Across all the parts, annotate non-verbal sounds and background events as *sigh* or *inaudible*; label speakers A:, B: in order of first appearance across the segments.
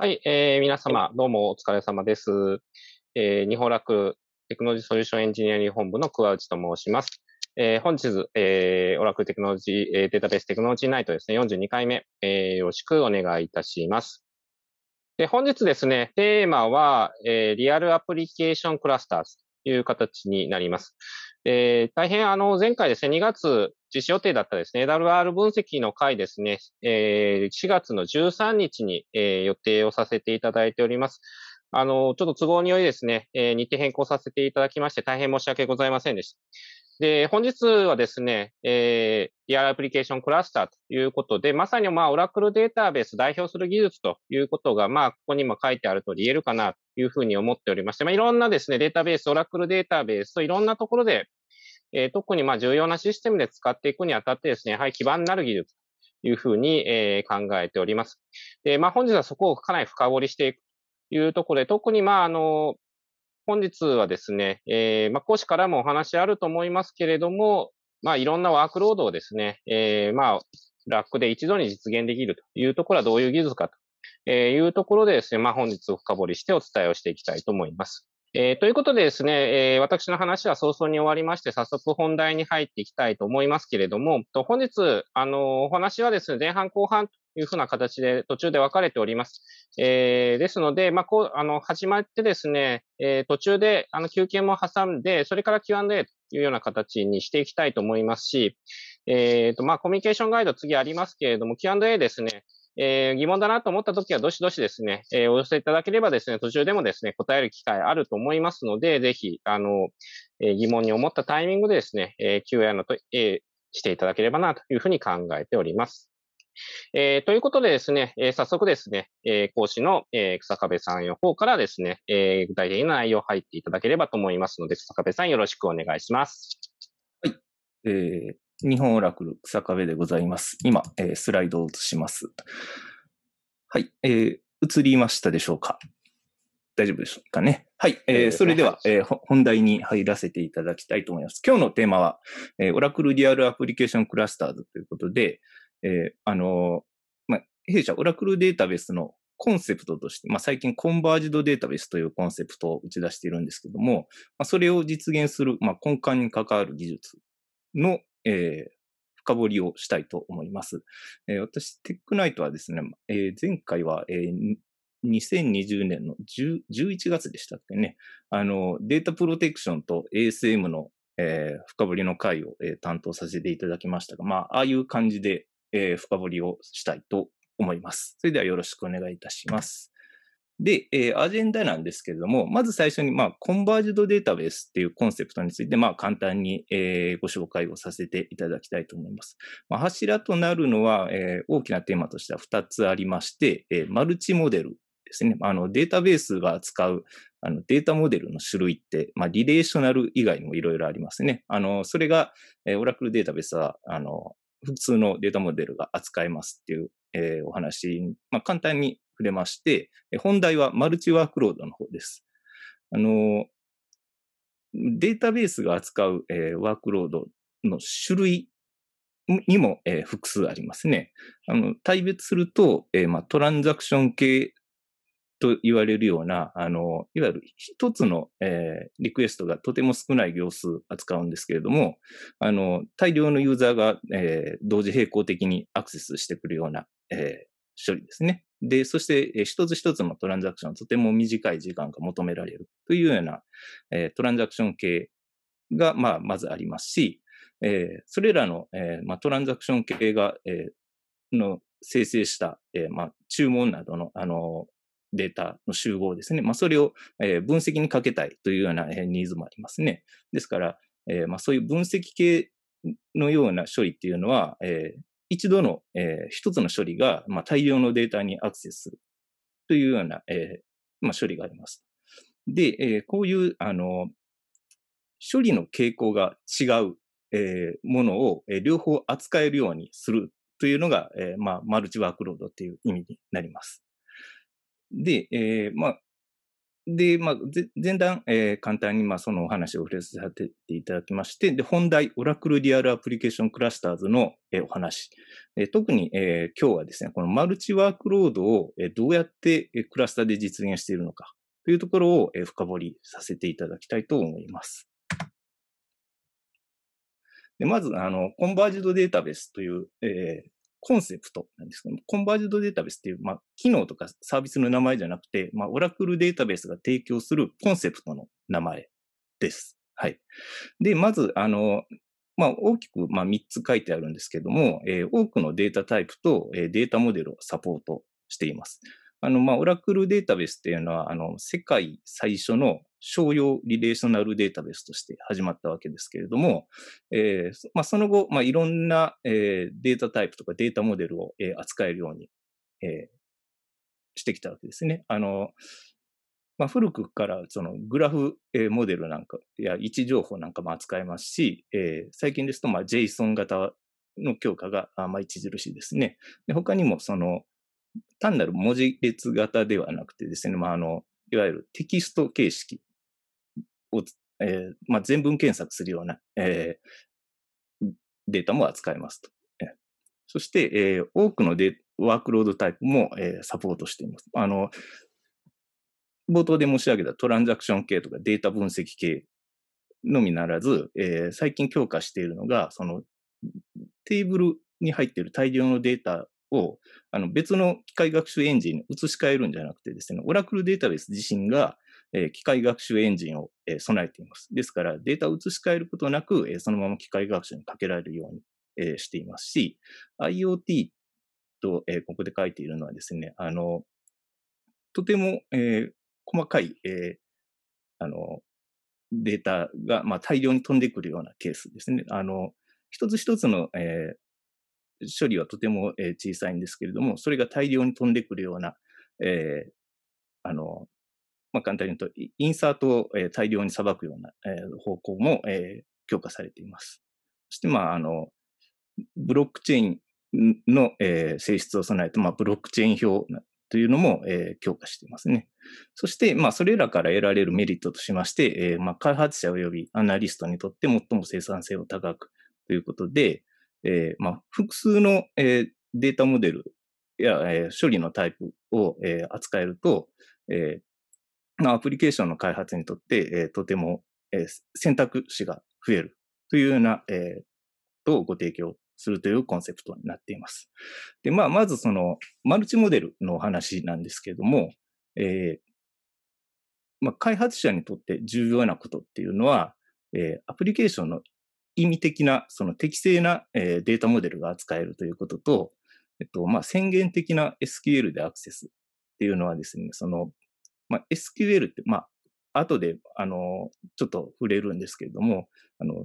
A: はい、えー、皆様、どうもお疲れ様です。えー、日本楽テクノロジーソリューションエンジニアリング本部の桑内と申します。えー、本日、えー、オラクルテクノロジー、データベーステクノロジーナイトですね、42回目、えー、よろしくお願いいたします。で、本日ですね、テーマは、えー、リアルアプリケーションクラスターズという形になります。えー、大変、あの、前回ですね、2月、実施予定だったですね、l w r 分析の回ですね、4月の13日に、予定をさせていただいております。あの、ちょっと都合によりですね、日程変更させていただきまして、大変申し訳ございませんでした。で、本日はですね、えー、ER アプリケーションクラスターということで、まさにまあ、オラクルデータベース代表する技術ということが、まあ、ここにも書いてあると言えるかなというふうに思っておりまして、まあ、いろんなですね、データベース、オラクルデータベースといろんなところでえー、特にまあ重要なシステムで使っていくにあたってですね、やはり基盤になる技術というふうに、えー、考えております。で、まあ本日はそこをかなり深掘りしていくというところで、特にまああの、本日はですね、えー、まあ講師からもお話あると思いますけれども、まあいろんなワークロードをですね、えー、まあラックで一度に実現できるというところはどういう技術かというところでですね、まあ本日を深掘りしてお伝えをしていきたいと思います。えー、ということでですね、えー、私の話は早々に終わりまして、早速本題に入っていきたいと思いますけれども、と本日、あの、お話はですね、前半後半というふうな形で途中で分かれております。えー、ですので、まあ、こう、あの、始まってですね、え途中で、あの、休憩も挟んで、それから Q&A というような形にしていきたいと思いますし、えっ、と、まあ、コミュニケーションガイド次ありますけれども、Q&A ですね、えー、疑問だなと思った時は、どしどしですね、えー、お寄せいただければですね、途中でもですね、答える機会あると思いますので、ぜひ、あの、えー、疑問に思ったタイミングでですね、え Q&A のと、えしていただければなというふうに考えております。えー、ということでですね、えー、早速ですね、えー、講師の、えー、草壁さんの方からですね、えー、具体的な内容入っていただければと思いますので、草壁さんよろしくお願いします。
B: はい。えー、日本オラクル草壁でございます。今、えー、スライドを映します。はい、えー、映りましたでしょうか大丈夫でしょうかね。はい。えー、それでは、えー、本題に入らせていただきたいと思います。今日のテーマは、えー、オラクルリアルアプリケーションクラスターズということで、えー、あのー、まあ、弊社オラクルデータベースのコンセプトとして、まあ、最近コンバージドデータベースというコンセプトを打ち出しているんですけども、まあ、それを実現する、まあ、根幹に関わる技術の、えー、深掘りをしたいと思います。えー、私、テックナイトはですね、えー、前回は、えー2020年の11月でしたっけね。あの、データプロテクションと ASM の、えー、深掘りの回を、えー、担当させていただきましたが、まあ、ああいう感じで、えー、深掘りをしたいと思います。それではよろしくお願いいたします。で、えー、アジェンダなんですけれども、まず最初に、まあ、コンバージドデータベースっていうコンセプトについて、まあ、簡単に、えー、ご紹介をさせていただきたいと思います。まあ、柱となるのは、えー、大きなテーマとしては2つありまして、えー、マルチモデルですね。あの、データベースが扱う、あの、データモデルの種類って、まあ、リレーショナル以外にもいろいろありますね。あの、それが、えー、オラクルデータベースは、あの、普通のデータモデルが扱えますっていう、えー、お話、まあ、簡単に触れまして、本題はマルチワークロードの方です。あの、データベースが扱う、えー、ワークロードの種類にも、えー、複数ありますね。あの、対別すると、えー、まトランザクション系と言われるような、あの、いわゆる一つの、えー、リクエストがとても少ない行数扱うんですけれども、あの、大量のユーザーが、えー、同時並行的にアクセスしてくるような、えー、処理ですね。で、そして、えー、一つ一つのトランザクション、とても短い時間が求められるというような、えー、トランザクション系が、まあ、まずありますし、えー、それらの、えーまあ、トランザクション系が、えー、の生成した、えーまあ、注文などの、あのデータの集合ですね。まあ、それを、えー、分析にかけたいというような、えー、ニーズもありますね。ですから、えーまあ、そういう分析系のような処理っていうのは、えー一度の、えー、一つの処理が、まあ、大量のデータにアクセスするというような、えーまあ、処理があります。で、えー、こういう、あの、処理の傾向が違う、えー、ものを、えー、両方扱えるようにするというのが、えーまあ、マルチワークロードという意味になります。で、えーまあ、で、まあ、前段、えー、簡単に、まあ、そのお話を触れさせていただきまして、で、本題、オラクルリアルアプリケーションクラスターズの、えー、お話。えー、特に、えー、今日はですね、このマルチワークロードを、えー、どうやって、えー、クラスターで実現しているのかというところを、えー、深掘りさせていただきたいと思います。でまず、あの、コンバージドデータベースという、えー、コンセプトなんですけども、コンバージドデータベースっていう、まあ、機能とかサービスの名前じゃなくて、まあ、オラクルデータベースが提供するコンセプトの名前です。はい。で、まず、あの、まあ、大きく、まあ、3つ書いてあるんですけども、えー、多くのデータタイプと、えー、データモデルをサポートしています。あの、まあ、オラクルデータベースっていうのは、あの、世界最初の商用リレーショナルデータベースとして始まったわけですけれども、えー、まあ、その後、まあ、いろんな、えー、データタイプとかデータモデルを、えー、扱えるように、えー、してきたわけですね。あの、まあ、古くからそのグラフ、えモデルなんかや位置情報なんかも扱えますし、えー、最近ですと、まあ、JSON 型の強化が、まあ、著しいですね。で他にも、その、単なる文字列型ではなくてですね、まあ、あの、いわゆるテキスト形式を、えー、まあ、全文検索するような、えー、データも扱えますと。そして、えー、多くのデワークロードタイプも、えー、サポートしています。あの、冒頭で申し上げたトランザクション系とかデータ分析系のみならず、えー、最近強化しているのが、そのテーブルに入っている大量のデータをあの別の機械学習エンジンに移し替えるんじゃなくてですね、オラクルデータベース自身が、機械学習エンジンを、備えています。ですからデータを移し替えることなく、そのまま機械学習にかけられるように、していますし、IoT と、ここで書いているのはですね、あの、とても、細かい、あの、データが、大量に飛んでくるようなケースですね。あの、一つ一つの、処理はとても、え小さいんですけれども、それが大量に飛んでくるような、えー、あの、まあ、簡単に言うと、インサートを、え大量に裁くような、え方向も、え強化されています。そして、まあ、あの、ブロックチェーンの、え性質を備えた、まあ、ブロックチェーン表というのも、え強化していますね。そして、まあ、それらから得られるメリットとしまして、えまあ、開発者及びアナリストにとって最も生産性を高くということで、えー、まあ、複数の、えー、データモデルや、えー、処理のタイプを、えー、扱えると、えー、アプリケーションの開発にとって、えー、とても、えー、選択肢が増えるというような、えー、とご提供するというコンセプトになっています。で、まあ、まずその、マルチモデルのお話なんですけれども、えー、まあ、開発者にとって重要なことっていうのは、えー、アプリケーションの意味的な、その適正な、えー、データモデルが扱えるということと、えっと、まあ、宣言的な SQL でアクセスっていうのはですね、その、まあ、SQL って、まあ、後で、あの、ちょっと触れるんですけれども、あの、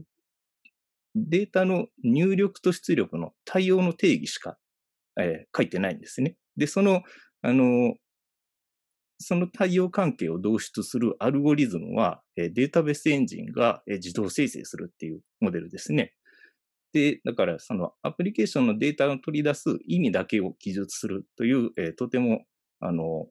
B: データの入力と出力の対応の定義しか、えー、書いてないんですね。で、その、あの、その対応関係を導出するアルゴリズムは、データベースエンジンが自動生成するっていうモデルですね。で、だからそのアプリケーションのデータを取り出す意味だけを記述するという、えー、とても、あの、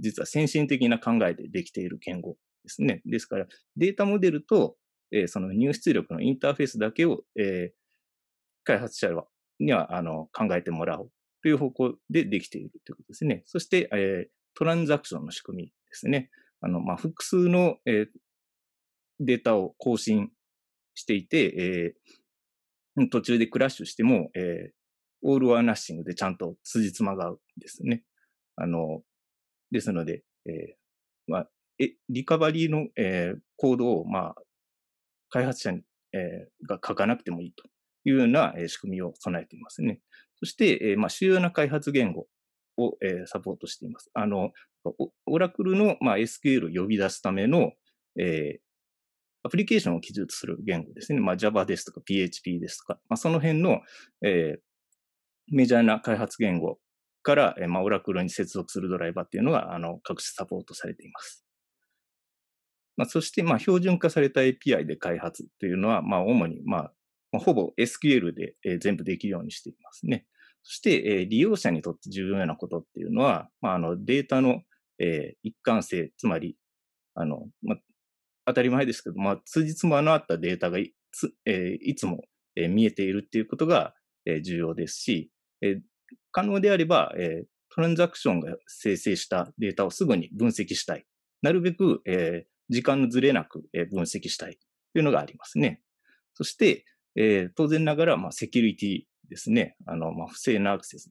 B: 実は先進的な考えでできている言語ですね。ですから、データモデルと、えー、その入出力のインターフェースだけを、えー、開発者にはあの考えてもらおうという方向でできているということですね。そして、えー、トランザクションの仕組みですね。あの、まあ、複数の、えー、データを更新していて、えー、途中でクラッシュしても、えー、オールーナッシングでちゃんと辻褄が合うんですね。あの、ですので、えー、まあ、え、リカバリーの、えー、コードを、まあ、開発者に、えー、が書かなくてもいいというような、えー、仕組みを備えていますね。そして、えー、まあ、主要な開発言語を、えー、サポートしています。あの、オラクルの、まあ、SQL を呼び出すための、えー、アプリケーションを記述する言語ですね。まあ、Java ですとか PHP ですとか、まあ、その辺の、えー、メジャーな開発言語から、えー、まあ、オラクルに接続するドライバーっていうのが、あの、各種サポートされています。まあ、そして、まあ、標準化された API で開発というのは、まあ、主に、まあ、ほぼ SQL で、え全部できるようにしていますね。そして、えー、利用者にとって重要なことっていうのは、まあ、あのデータの、えー、一貫性、つまり、あの、まあ、当たり前ですけど、まあ、通じつまのあったデータがいつ,、えー、いつも、えー、見えているっていうことが、えー、重要ですし、えー、可能であれば、えー、トランザクションが生成したデータをすぐに分析したい。なるべく、えー、時間のずれなく、えー、分析したいというのがありますね。そして、えー、当然ながら、まあ、セキュリティですね、あの、まあ、不正なアクセス、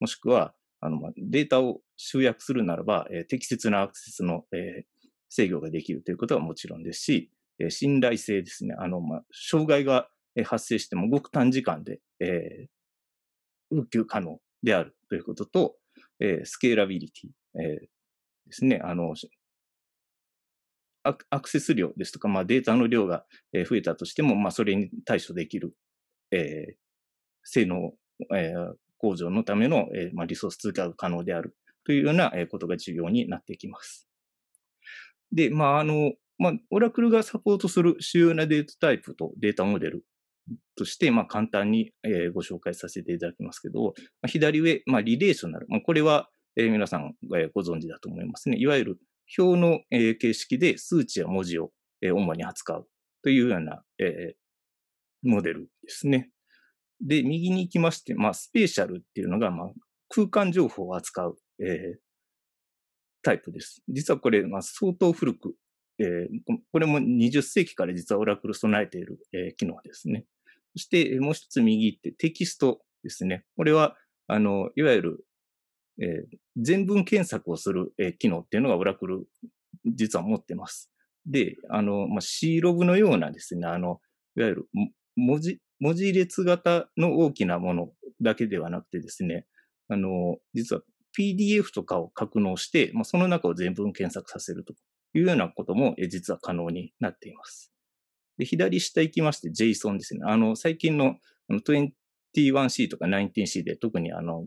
B: もしくは、あの、まあ、データを集約するならば、えー、適切なアクセスの、えー、制御ができるということはもちろんですし、えー、信頼性ですね、あの、まあ、障害が発生してもごく短時間で、えー、復旧可能であるということと、えー、スケーラビリティ、えー、ですね、あの、アクセス量ですとか、まあ、データの量が増えたとしても、まあ、それに対処できる、えー、性能、えー、向上のための、えーまあ、リソース通過が可能であるというようなことが重要になってきます。で、まあ、あの、まあ、オラクルがサポートする主要なデータタイプとデータモデルとして、まあ、簡単に、えー、ご紹介させていただきますけど、まあ、左上、まあ、リレーショナル。まあ、これは、えー、皆さんがご存知だと思いますね。いわゆる表の、えー、形式で数値や文字を、えー、主に扱うというような、えー、モデルですね。で、右に行きまして、まあ、スペーシャルっていうのが、まあ、空間情報を扱う、えー、タイプです。実はこれ、まあ、相当古く、えー、これも20世紀から実はオラクル備えている、えー、機能ですね。そして、もう一つ右ってテキストですね。これは、あの、いわゆる、えー、全文検索をする、えー、機能っていうのがオラクル、実は持ってます。で、あの、まあ、C ログのようなですね、あの、いわゆる文字、文字列型の大きなものだけではなくてですね、あの、実は PDF とかを格納して、まあ、その中を全文検索させるというようなことも、え実は可能になっています。で左下行きまして JSON ですね。あの、最近の 21C とか 19C で特にあの、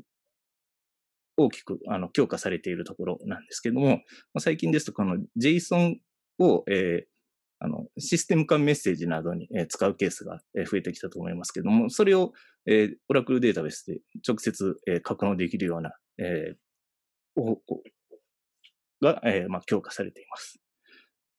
B: 大きくあの強化されているところなんですけども、最近ですとこの JSON を、えー、あの、システム間メッセージなどに、え使うケースが、え増えてきたと思いますけれども、それを、えー、オラクルデータベースで直接、えー、格納できるような、えー、方法が、えー、まあ、強化されています。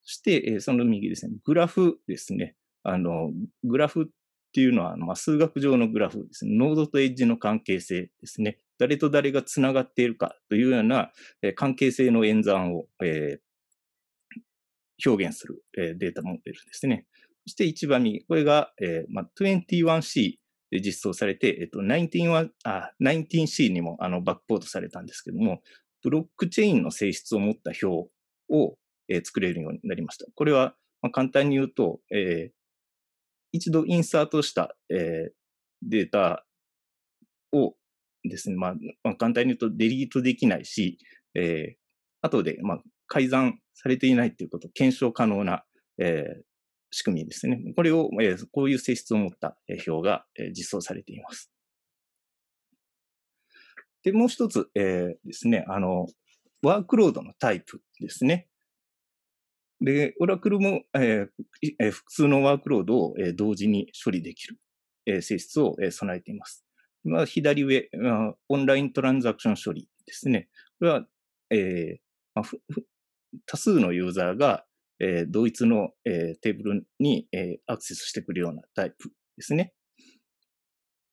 B: そして、えー、その右ですね、グラフですね。あの、グラフっていうのは、まあ、数学上のグラフですね。ノードとエッジの関係性ですね。誰と誰がつながっているかというような、えー、関係性の演算を、えー、表現する、えー、データモデルですね。そして一番右、これが、えーまあ、21C で実装されて、えっと、19はあ 19C にもあのバックポートされたんですけども、ブロックチェーンの性質を持った表を、えー、作れるようになりました。これは、まあ、簡単に言うと、えー、一度インサートした、えー、データをですね、まあ、まあ、簡単に言うとデリートできないし、えー、後で、まあ、改ざんされていないということ、検証可能な、えー、仕組みですね。これを、えー、こういう性質を持った表が、えー、実装されています。で、もう一つ、えー、ですね、あの、ワークロードのタイプですね。で、オラクルも、えー、複数のワークロードを、えー、同時に処理できる、えー、性質を、えー、備えています。まあ、左上、オンライントランザクション処理ですね。これは、えーまあ、多数のユーザーが、えー、同一の、えー、テーブルに、えー、アクセスしてくるようなタイプですね。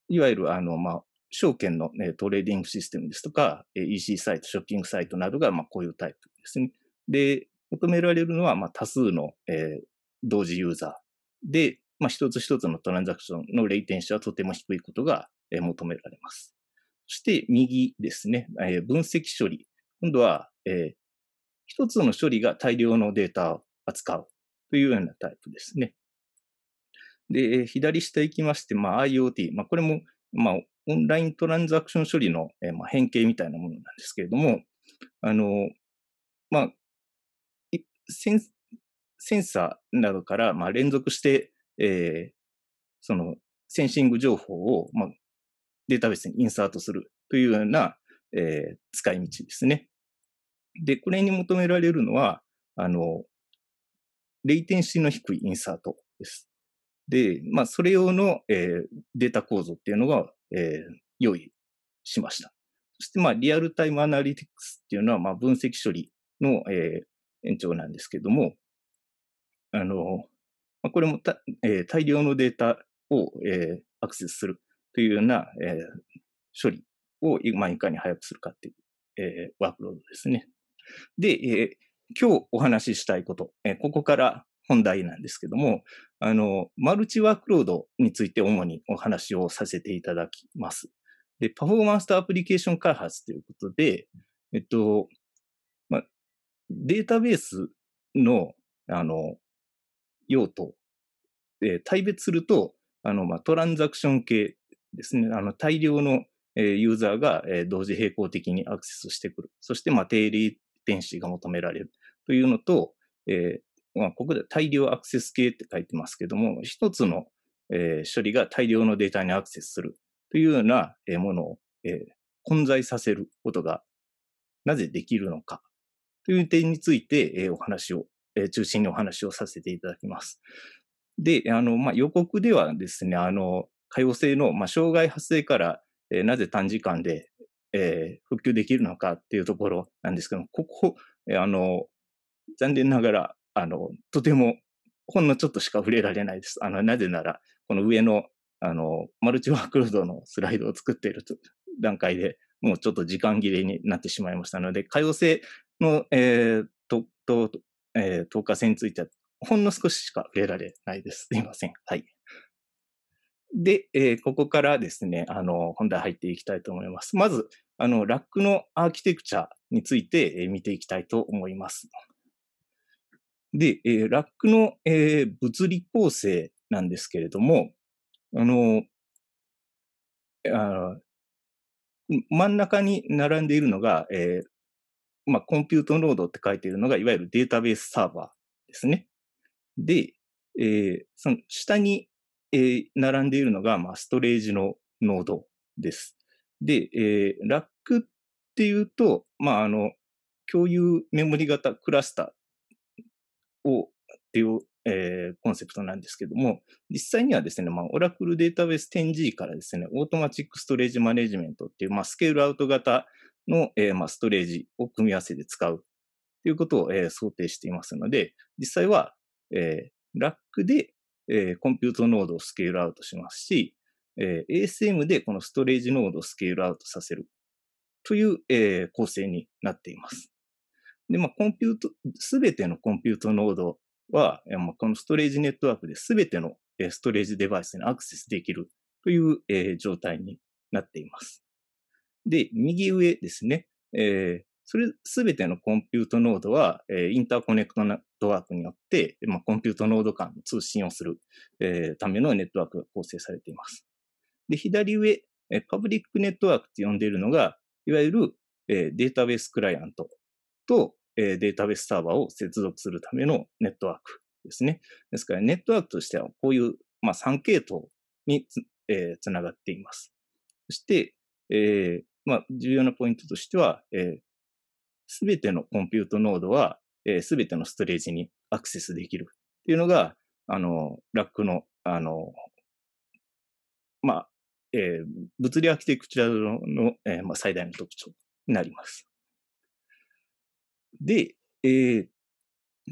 B: いわゆる、あの、まあ、証券の、ね、トレーディングシステムですとか、えー、EC サイト、ショッピングサイトなどが、まあ、こういうタイプですね。で、求められるのは、まあ、多数の、えー、同時ユーザーで、まあ、一つ一つのトランザクションのレイテンシはとても低いことが、えー、求められます。そして、右ですね、えー、分析処理。今度は、えー、一つの処理が大量のデータを扱うというようなタイプですね。で、左下行きまして、まあ、IoT。まあ、これも、まあ、オンライントランザクション処理の、えま変形みたいなものなんですけれども、あの、まあ、センセンサーなどから、まあ、連続して、えー、そのセンシング情報を、まあ、データベースにインサートするというような、えー、使い道ですね。で、これに求められるのは、あの、レイテンシーの低いインサートです。で、まあ、それ用の、えー、データ構造っていうのが、えー、用意しました。そして、まあ、リアルタイムアナリティクスっていうのは、まあ、分析処理の、えー、延長なんですけども、あの、まあ、これもた、えー、大量のデータを、えー、アクセスするというような、えー、処理を、まあ、いかに早くするかっていう、えー、ワークロードですね。で、えー、今日お話ししたいこと、えー、ここから本題なんですけども、あの、マルチワークロードについて主にお話をさせていただきます。で、パフォーマンスとアプリケーション開発ということで、えっと、ま、データベースの、あの、用途、えー、対別すると、あの、ま、トランザクション系ですね、あの、大量のユーザーが同時並行的にアクセスしてくる。そして、まあ、定電子が求められるというのと、えー、まあ、ここで大量アクセス系って書いてますけども、一つの、えー、処理が大量のデータにアクセスするというようなものを、えー、混在させることがなぜできるのかという点について、えー、お話を、えー、中心にお話をさせていただきます。で、あの、まあ、予告ではですね、あの、可用性の、まあ、障害発生から、えー、なぜ短時間で、えー、復旧できるのかっていうところなんですけど、ここ、えー、あの、残念ながら、あの、とても、ほんのちょっとしか触れられないです。あの、なぜなら、この上の、あの、マルチワークロードのスライドを作っている段階で、もうちょっと時間切れになってしまいましたので、可用性の、えー、と、と、えー、透過性については、ほんの少ししか触れられないです。すいません。はい。で、えー、ここからですね、あの、本題入っていきたいと思います。まず、あの、ラックのアーキテクチャについて、えー、見ていきたいと思います。で、えー、ラックの、えー、物理構成なんですけれども、あの、あ真ん中に並んでいるのが、えー、まあ、コンピュートノードって書いているのが、いわゆるデータベースサーバーですね。で、えー、その下にえー、並んでいるのが、まあ、ストレージのノードです。で、えー、ラックっていうと、まあ、あの、共有メモリ型クラスターを、っていう、えー、コンセプトなんですけども、実際にはですね、まあ、オラクルデータベース 10G からですね、オートマチックストレージマネジメントっていう、まあ、スケールアウト型の、えー、まあ、ストレージを組み合わせて使うということを、えー、想定していますので、実際は、えー、ラックでえー、コンピュートノードをスケールアウトしますし、えー、ASM でこのストレージノードをスケールアウトさせるという、えー、構成になっています。で、まあ、コンピュート、すべてのコンピュートノードは、まあ、このストレージネットワークですべてのストレージデバイスにアクセスできるという、えー、状態になっています。で、右上ですね。えー、それ、すべてのコンピュートノードは、えー、インターコネクトなトワークによって、まあ、コンピュートノード間の通信をする、えー、ためのネットワークが構成されています。で、左上、えパブリックネットワークって呼んでいるのが、いわゆる、えデータベースクライアントと、えデータベースサーバーを接続するためのネットワークですね。ですから、ネットワークとしては、こういう、まあ、3系統につ,、えー、つながっています。そして、えー、まあ、重要なポイントとしては、す、えー、べ、てのコンピュートノードは、えー、全てのストレージにアクセスできるっていうのが、あの、ラックの、あの、まあ、えー、物理アーキテクチャの、えー、まあ、最大の特徴になります。で、えー、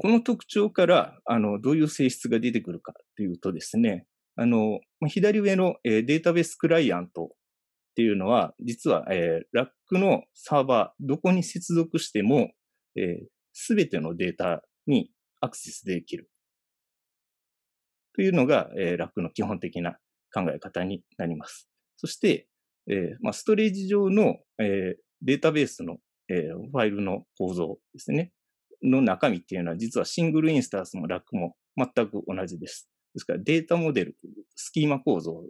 B: この特徴から、あの、どういう性質が出てくるかというとですね、あの、左上の、えー、データベースクライアントっていうのは、実は、えー、ラックのサーバー、どこに接続しても、えー、すべてのデータにアクセスできる。というのが、えー、ラックの基本的な考え方になります。そして、えーまあ、ストレージ上の、えー、データベースの、えー、ファイルの構造ですね。の中身っていうのは実はシングルインスタンスもラックも全く同じです。ですからデータモデル、スキーマ構造っ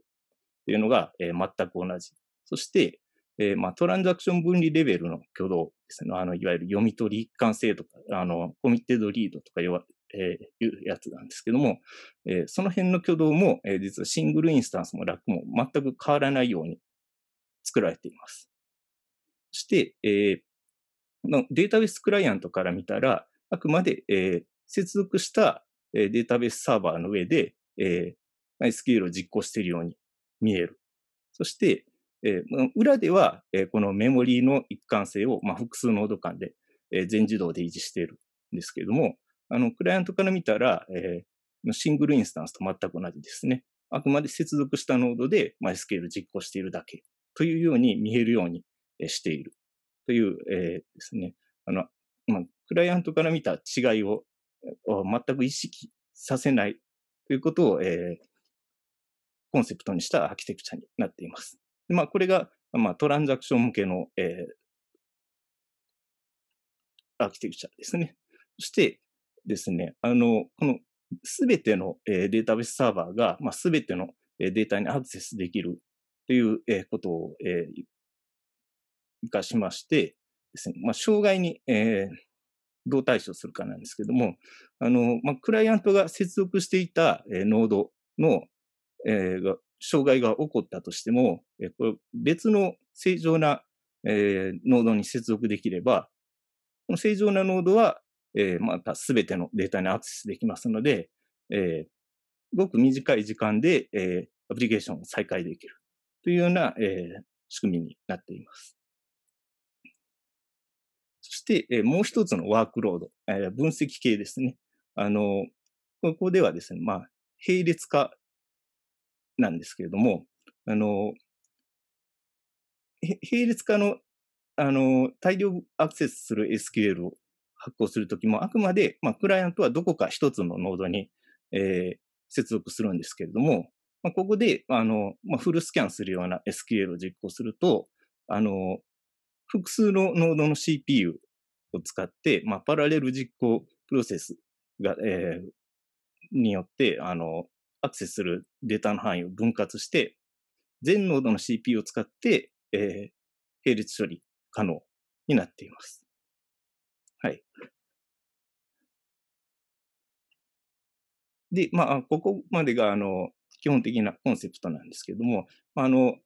B: ていうのが、えー、全く同じ。そして、えー、まあ、トランザクション分離レベルの挙動ですね。あの、いわゆる読み取り一貫性とか、あの、コミッテッドリードとかいうえー、いうやつなんですけども、えー、その辺の挙動も、えー、実はシングルインスタンスもラックも全く変わらないように作られています。そして、えー、データベースクライアントから見たら、あくまで、えー、接続したデータベースサーバーの上で、えー、SQL を実行しているように見える。そして、えー、裏では、えー、このメモリーの一貫性を、まあ、複数ノード間で、えー、全自動で維持しているんですけれども、あの、クライアントから見たら、えー、シングルインスタンスと全く同じですね。あくまで接続したノードで MySQL 実行しているだけというように見えるようにしているという、えー、ですね。あの、まあ、クライアントから見た違いを全く意識させないということを、えー、コンセプトにしたアーキテクチャになっています。まあ、これが、まあ、トランザクション向けの、えー、アーキテクチャですね。そしてですね、あの、このすべての、えー、データベースサーバーが、まあ、すべての、えー、データにアクセスできるという、えー、ことを、えー、生かしましてですね、まあ、障害に、えー、どう対処するかなんですけども、あの、まあ、クライアントが接続していた、えー、ノードの、えー、が障害が起こったとしても、えこれ別の正常な、えー、ノードに接続できれば、この正常なノードは、えー、またすべてのデータにアクセスできますので、えー、ごく短い時間で、えー、アプリケーションを再開できるというような、えー、仕組みになっています。そして、えー、もう一つのワークロード、えー、分析系ですね。あの、ここではですね、まあ、並列化なんですけれども、あの、並列化の、あの、大量アクセスする SQL を発行するときも、あくまで、まあ、クライアントはどこか一つのノードに、えー、接続するんですけれども、まあ、ここで、あの、まあ、フルスキャンするような SQL を実行すると、あの、複数のノードの CPU を使って、まあ、パラレル実行プロセスが、えー、によって、あの、アクセスするデータの範囲を分割して、全ノードの CPU を使って、えー、並列処理可能になっ
C: ています。はい。
B: で、まあ、ここまでが、あの、基本的なコンセプトなんですけども、あの、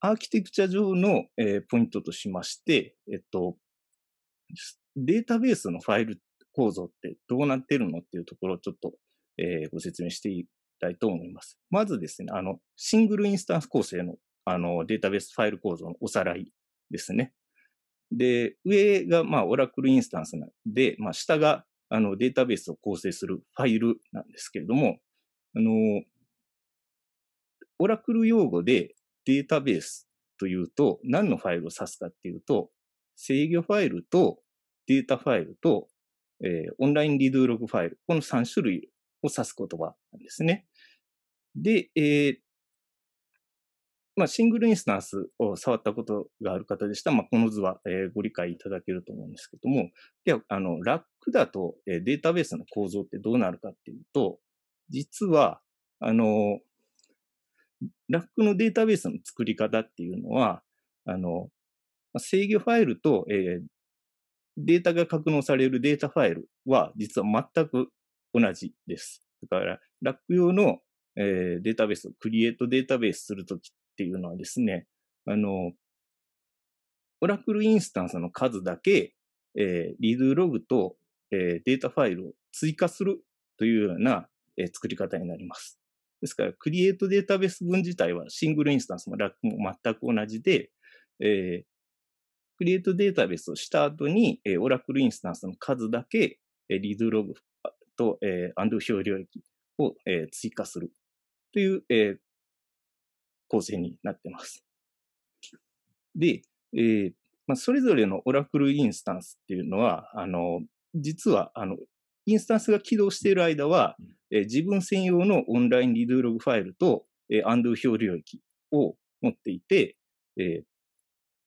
B: アーキテクチャ上の、えー、ポイントとしまして、えっと、データベースのファイル構造ってどうなってるのっていうところをちょっと、えー、ご説明していたいと思います。まずですね、あの、シングルインスタンス構成の、あの、データベースファイル構造のおさらいですね。で、上が、まあ、オラクルインスタンスなんで、まあ、下が、あの、データベースを構成するファイルなんですけれども、あの、オラクル用語でデータベースというと、何のファイルを指すかっていうと、制御ファイルとデータファイルと、えー、オンラインリドゥログファイル、この3種類を指す言葉なんですね。で、えー、まあ、シングルインスタンスを触ったことがある方でしたら、まあ、この図は、えー、ご理解いただけると思うんですけども、では、あの、ラックだと、えー、データベースの構造ってどうなるかっていうと、実は、あの、ラックのデータベースの作り方っていうのは、あの、制御ファイルと、えー、データが格納されるデータファイルは、実は全く同じです。だから、ラ a c k 用の、えー、データベース、をクリエイトデータベースするときっていうのはですね、あの、オラクルインスタンスの数だけ、えー、リドログと、えー、データファイルを追加するというような、えー、作り方になります。ですから、クリエイトデータベース分自体はシングルインスタンスもラックも全く同じで、えー、クリエイトデータベースをした後に、えー、オラクルインスタンスの数だけ、えー、リドログと、えー、アンドゥ表領域を、えー、追加するという、えー、構成になってます。で、えーまあ、それぞれのオラクルインスタンスっていうのは、あの、実は、あの、インスタンスが起動している間は、えー、自分専用のオンラインリドログファイルと、えー、アンドゥ表領域を持っていて、えー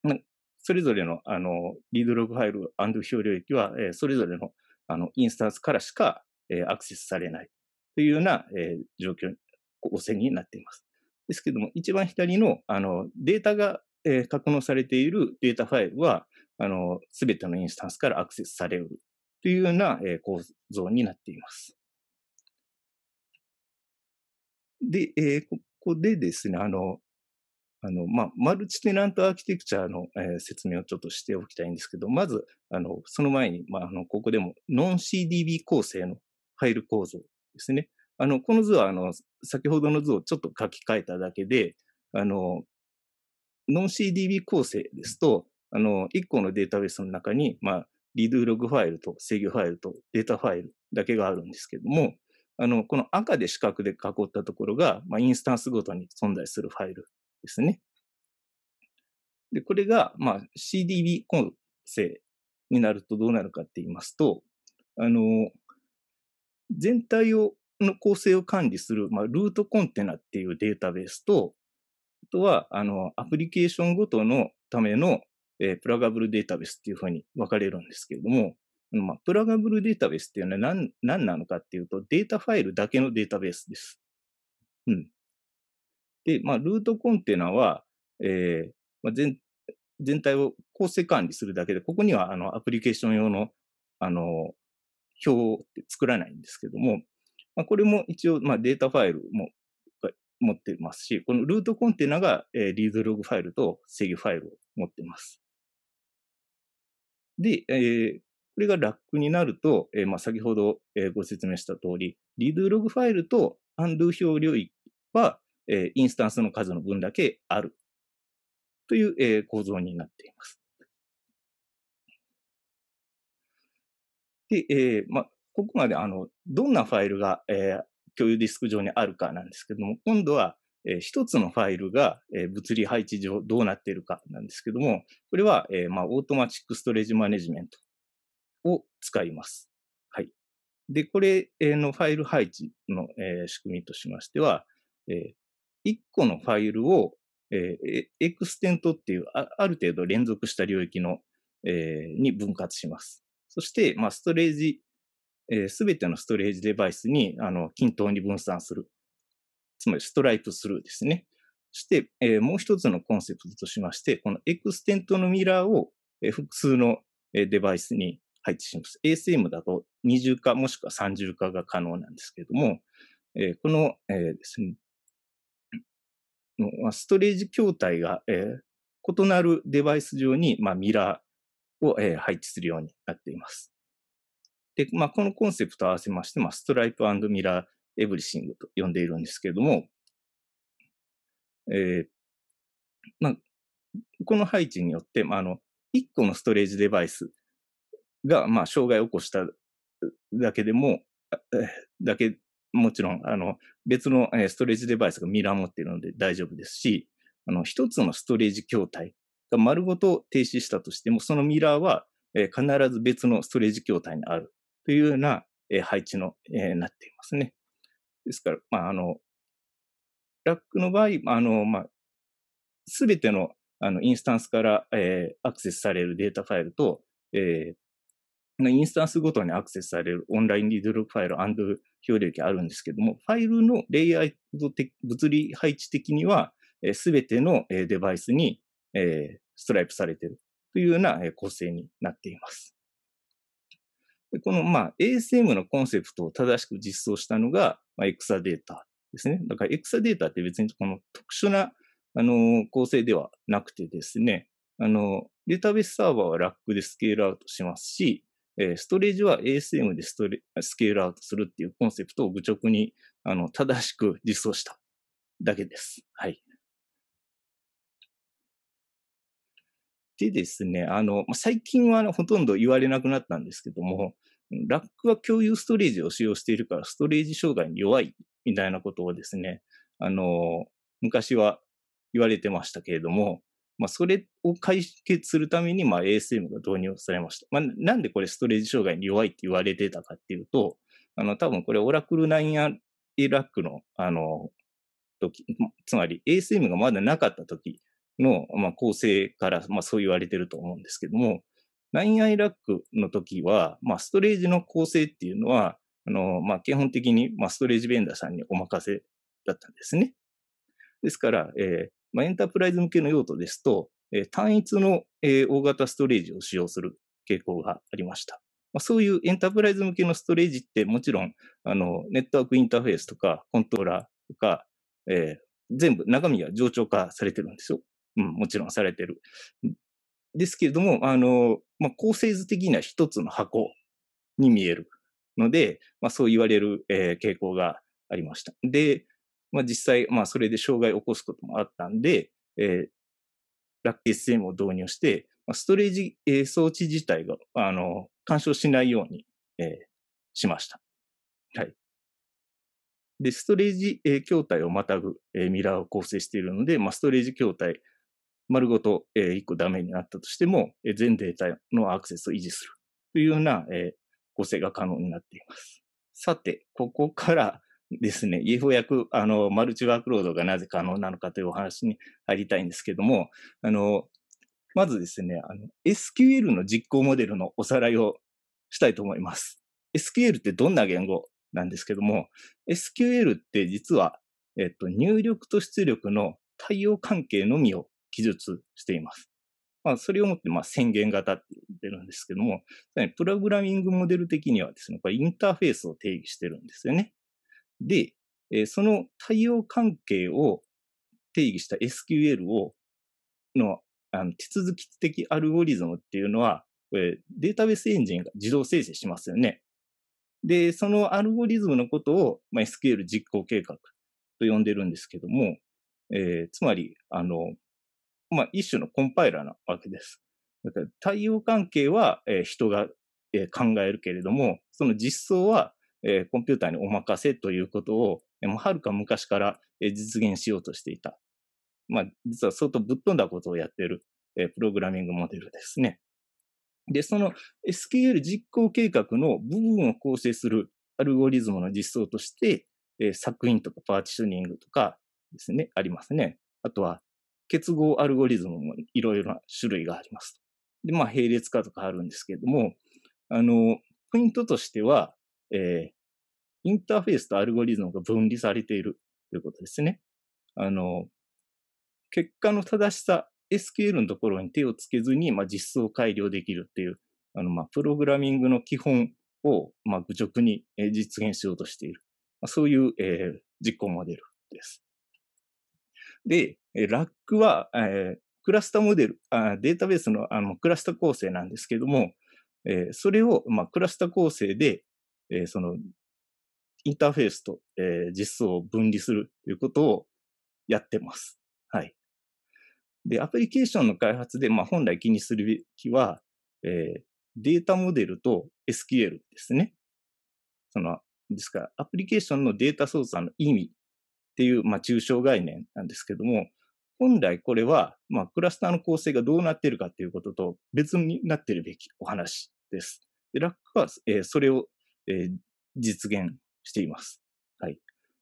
B: まあ、それぞれの、あの、リードログファイル、アンド表領域は、えー、それぞれの、あの、インスタンスからしか、えアクセスされないというような、え状況、汚染になっています。ですけども、一番左の、あの、データが、え格納されているデータファイルは、あの、すべてのインスタンスからアクセスされるというような、え構造になっています。で、えー、ここでですね、あの、あの、まあ、マルチテナントアーキテクチャの、えー、説明をちょっとしておきたいんですけど、まず、あの、その前に、まあ、あの、ここでも、ノン CDB 構成のファイル構造ですね。あの、この図は、あの、先ほどの図をちょっと書き換えただけで、あの、ノン c d b 構成ですと、あの、1個のデータベースの中に、まあ、リドゥログファイルと制御ファイルとデータファイルだけがあるんですけども、あの、この赤で四角で囲ったところが、まあ、インスタンスごとに存在するファイルですね。で、これが、まあ、CDB 構成になるとどうなるかって言いますと、あの、全体を、の構成を管理する、まあ、ルートコンテナっていうデータベースと、あとは、あの、アプリケーションごとのための、えー、プラガブルデータベースっていうふうに分かれるんですけれども、まあ、プラガブルデータベースっていうのは何、何なのかっていうと、データファイルだけのデータベースです。うん。で、まあ、ルートコンテナは、えー、まあ、全、全体を構成管理するだけで、ここには、あの、アプリケーション用の、あの、表って作らないんですけども、まあ、これも一応、まあ、データファイルも持ってますし、このルートコンテナが、えリードログファイルと制御ファイルを持ってます。で、えー、これがラックになると、えーまあ、先ほど、えご説明した通り、リードログファイルとアンドゥ表領域は、えー、インスタンスの数の分だけあるという、えー、構造になっています。で、えー、まあ、ここまであの、どんなファイルが、えー、共有ディスク上にあるかなんですけども、今度は、えー、一つのファイルが、えー、物理配置上どうなっているかなんですけども、これは、えー、まあ、オートマチックストレージマネジメントを使います。はい。で、これのファイル配置の、えー、仕組みとしましては、えー、1個のファイルを、えー、エクステントっていうあ、ある程度連続した領域の、えー、に分割します。そして、まあ、ストレージ、す、え、べ、てのストレージデバイスに、あの、均等に分散する。つまり、ストライプスルーですね。そして、えー、もう一つのコンセプトとしまして、このエクステントのミラーを、えー、複数の、えデバイスに配置します。ASM だと二重化もしくは三重化が可能なんですけれども、えー、この、えー、ですね、ストレージ筐体が、えー、異なるデバイス上に、まあ、ミラー、を、えー、配置するようになっています。で、まあ、このコンセプトを合わせまして、まあ、ストライプミラーエブリシングと呼んでいるんですけれども、えー、まあ、この配置によって、まあ、あの、1個のストレージデバイスが、まあ、障害を起こしただけでも、だけ、もちろん、あの、別のストレージデバイスがミラー持っているので大丈夫ですし、あの、一つのストレージ筐体が丸ごと停止したとしても、そのミラーは必ず別のストレージ筐体にあるというような配置の、えなっていますね。ですから、まあ、あの、ラックの場合、あの、まあ、すべての、あの、インスタンスから、えー、アクセスされるデータファイルと、えー、インスタンスごとにアクセスされるオンラインリードルファイル表領域あるんですけども、ファイルのレイアウト的、物理配置的には、す、え、べ、てのデバイスにえー、ストライプされているというような構成になっています。でこの、まあ、ASM のコンセプトを正しく実装したのが、まあ、エクサデータですね。だからエクサデータって別にこの特殊な、あの、構成ではなくてですね、あの、データベースサーバーはラックでスケールアウトしますし、えストレージは ASM でストレスケールアウトするっていうコンセプトを愚直にあの正しく実装しただけです。はい。でですね、あの、最近はほとんど言われなくなったんですけども、ラックは共有ストレージを使用しているから、ストレージ障害に弱いみたいなことをですね、あの、昔は言われてましたけれども、まあ、それを解決するために、まあ、ASM が導入されました。まあ、なんでこれストレージ障害に弱いって言われてたかっていうと、あの、多分これオラクル9やラックの、あの、時、つまり ASM がまだなかった時の、まあ、構成から、まあ、そう言われてると思うんですけども、9i ラックの時は、まあ、ストレージの構成っていうのは、あの、まあ、基本的に、まあ、ストレージベンダーさんにお任せだったんですね。ですから、えー、まあ、エンタープライズ向けの用途ですと、えー、単一の、えー、大型ストレージを使用する傾向がありました。まあ、そういうエンタープライズ向けのストレージってもちろん、あの、ネットワークインターフェースとか、コントローラーとか、えー、全部中身は冗長化されてるんですよ。うん、もちろんされてる。ですけれども、あの、まあ、構成図的には一つの箱に見えるので、まあ、そう言われる、えー、傾向がありました。で、まあ、実際、まあ、それで障害を起こすこともあったんで、えー、ラッキー SM を導入して、まあ、ストレージ、えー、装置自体が、あの、干渉しないように、えー、しました。はい。で、ストレージ、えー、筐体をまたぐ、えー、ミラーを構成しているので、まあ、ストレージ筐体丸ごと、1個ダメになったとしても、全データのアクセスを維持するというような、構成が可能になっています。さて、ここからですね、ようやく、あの、マルチワークロードがなぜ可能なのかというお話に入りたいんですけども、あの、まずですね、あの、SQL の実行モデルのおさらいをしたいと思います。SQL ってどんな言語なんですけども、SQL って実は、えっと、入力と出力の対応関係のみを記述しています。まあ、それをもって、まあ、宣言型って言ってるんですけども、プログラミングモデル的にはですね、これインターフェースを定義してるんですよね。で、えその対応関係を定義した SQL を、の、あの手続き的アルゴリズムっていうのは、これデータベースエンジンが自動生成しますよね。で、そのアルゴリズムのことを、まあ、SQL 実行計画と呼んでるんですけども、えー、つまり、あの、まあ、一種のコンパイラーなわけです。だから対応関係は、えー、人が、えー、考えるけれども、その実装は、えー、コンピューターにお任せということを、えー、もうはるか昔から、えー、実現しようとしていた。まあ、実は相当ぶっ飛んだことをやっている、えー、プログラミングモデルですね。で、その SQL 実行計画の部分を構成するアルゴリズムの実装として、えー、作品とかパーティショニングとかですね、ありますね。あとは、結合アルゴリズムもいろいろな種類があります。で、まあ、並列化とかあるんですけれども、あの、ポイントとしては、えー、インターフェースとアルゴリズムが分離されているということですね。あの、結果の正しさ、SQL のところに手をつけずに、まあ、実装改良できるっていう、あの、まあ、プログラミングの基本を、まあ、愚直に実現しようとしている。まあ、そういう、えー、実行モデルです。で、ラックは、えー、クラスタモデルあ、データベースのあのクラスタ構成なんですけども、えー、それを、まあ、クラスタ構成で、えー、その、インターフェースと、えー、実装を分離するということをやってます。はい。で、アプリケーションの開発で、まあ、本来気にするべきは、えー、データモデルと SQL ですね。その、ですから、アプリケーションのデータ操作の意味っていう、まあ、抽象概念なんですけども、本来これは、まあ、クラスターの構成がどうなっているかということと別になっているべきお話です。で、ラックは、えー、それを、えー、実現しています。はい。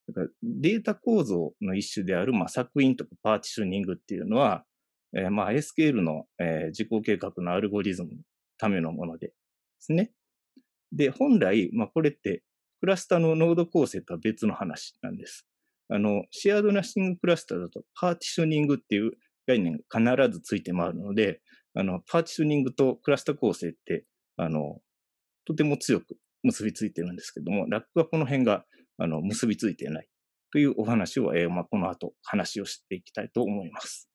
B: だからデータ構造の一種である、まあ、作品とかパーティショニングっていうのは、えー、まあ SQL の、えー、自己計画のアルゴリズムのためのものでですね。で、本来、まあ、これってクラスターのノード構成とは別の話なんです。あの、シェアードナッシングクラスターだと、パーティショニングっていう概念が必ずついて回るので、あの、パーティショニングとクラスター構成って、あの、とても強く結びついてるんですけども、ラックはこの辺が、あの、結びついてないというお話を、えー、まあ、この後話をしていきたいと思います。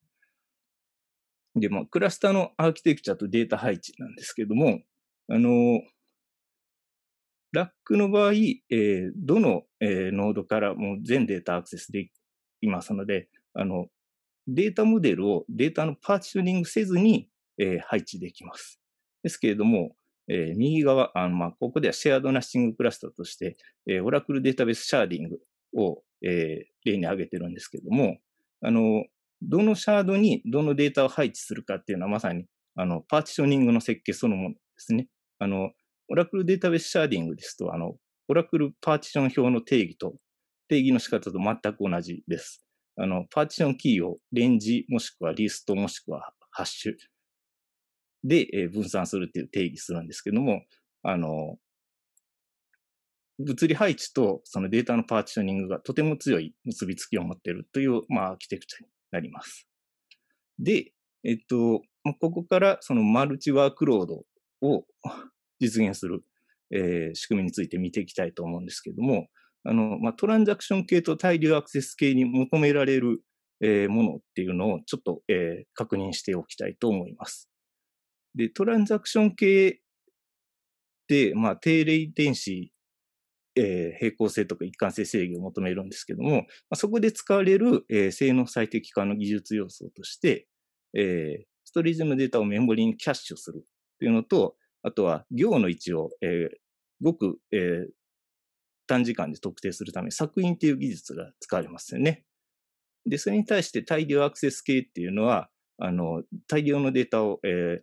B: で、まあ、クラスターのアーキテクチャとデータ配置なんですけども、あの、ラックの場合、えー、どの、えー、ノードからも全データアクセスできますので、あの、データモデルをデータのパーティショニングせずに、えー、配置できます。ですけれども、えー、右側、あのまあ、ここではシェアドナッシングクラスターとして、えー、オラクルデータベースシャーディングを、えー、例に挙げてるんですけれども、あの、どのシャードにどのデータを配置するかっていうのはまさに、あの、パーティショニングの設計そのものですね。あの、オラクルデータベースシャーディングですと、あの、オラクルパーティション表の定義と、定義の仕方と全く同じです。あの、パーティションキーをレンジもしくはリストもしくはハッシュで、え分散するっていう定義するんですけども、あの、物理配置とそのデータのパーティショニングがとても強い結びつきを持っているという、まあ、アーキテクチャになります。で、えっと、ここからそのマルチワークロードを実現する、えー、仕組みについて見ていきたいと思うんですけども、あの、まあ、トランザクション系と対流アクセス系に求められる、えー、ものっていうのをちょっと、えー、確認しておきたいと思います。で、トランザクション系で、まあ、低レイ電子、えー、平行性とか一貫性制御を求めるんですけども、まあ、そこで使われる、えー、性能最適化の技術要素として、えー、ストリズムデータをメモリにキャッシュするというのと、あとは行の位置を、えー、ごく、えー、短時間で特定するため作品という技術が使われますよね。で、それに対して大量アクセス系っていうのは、あの、大量のデータを、えー、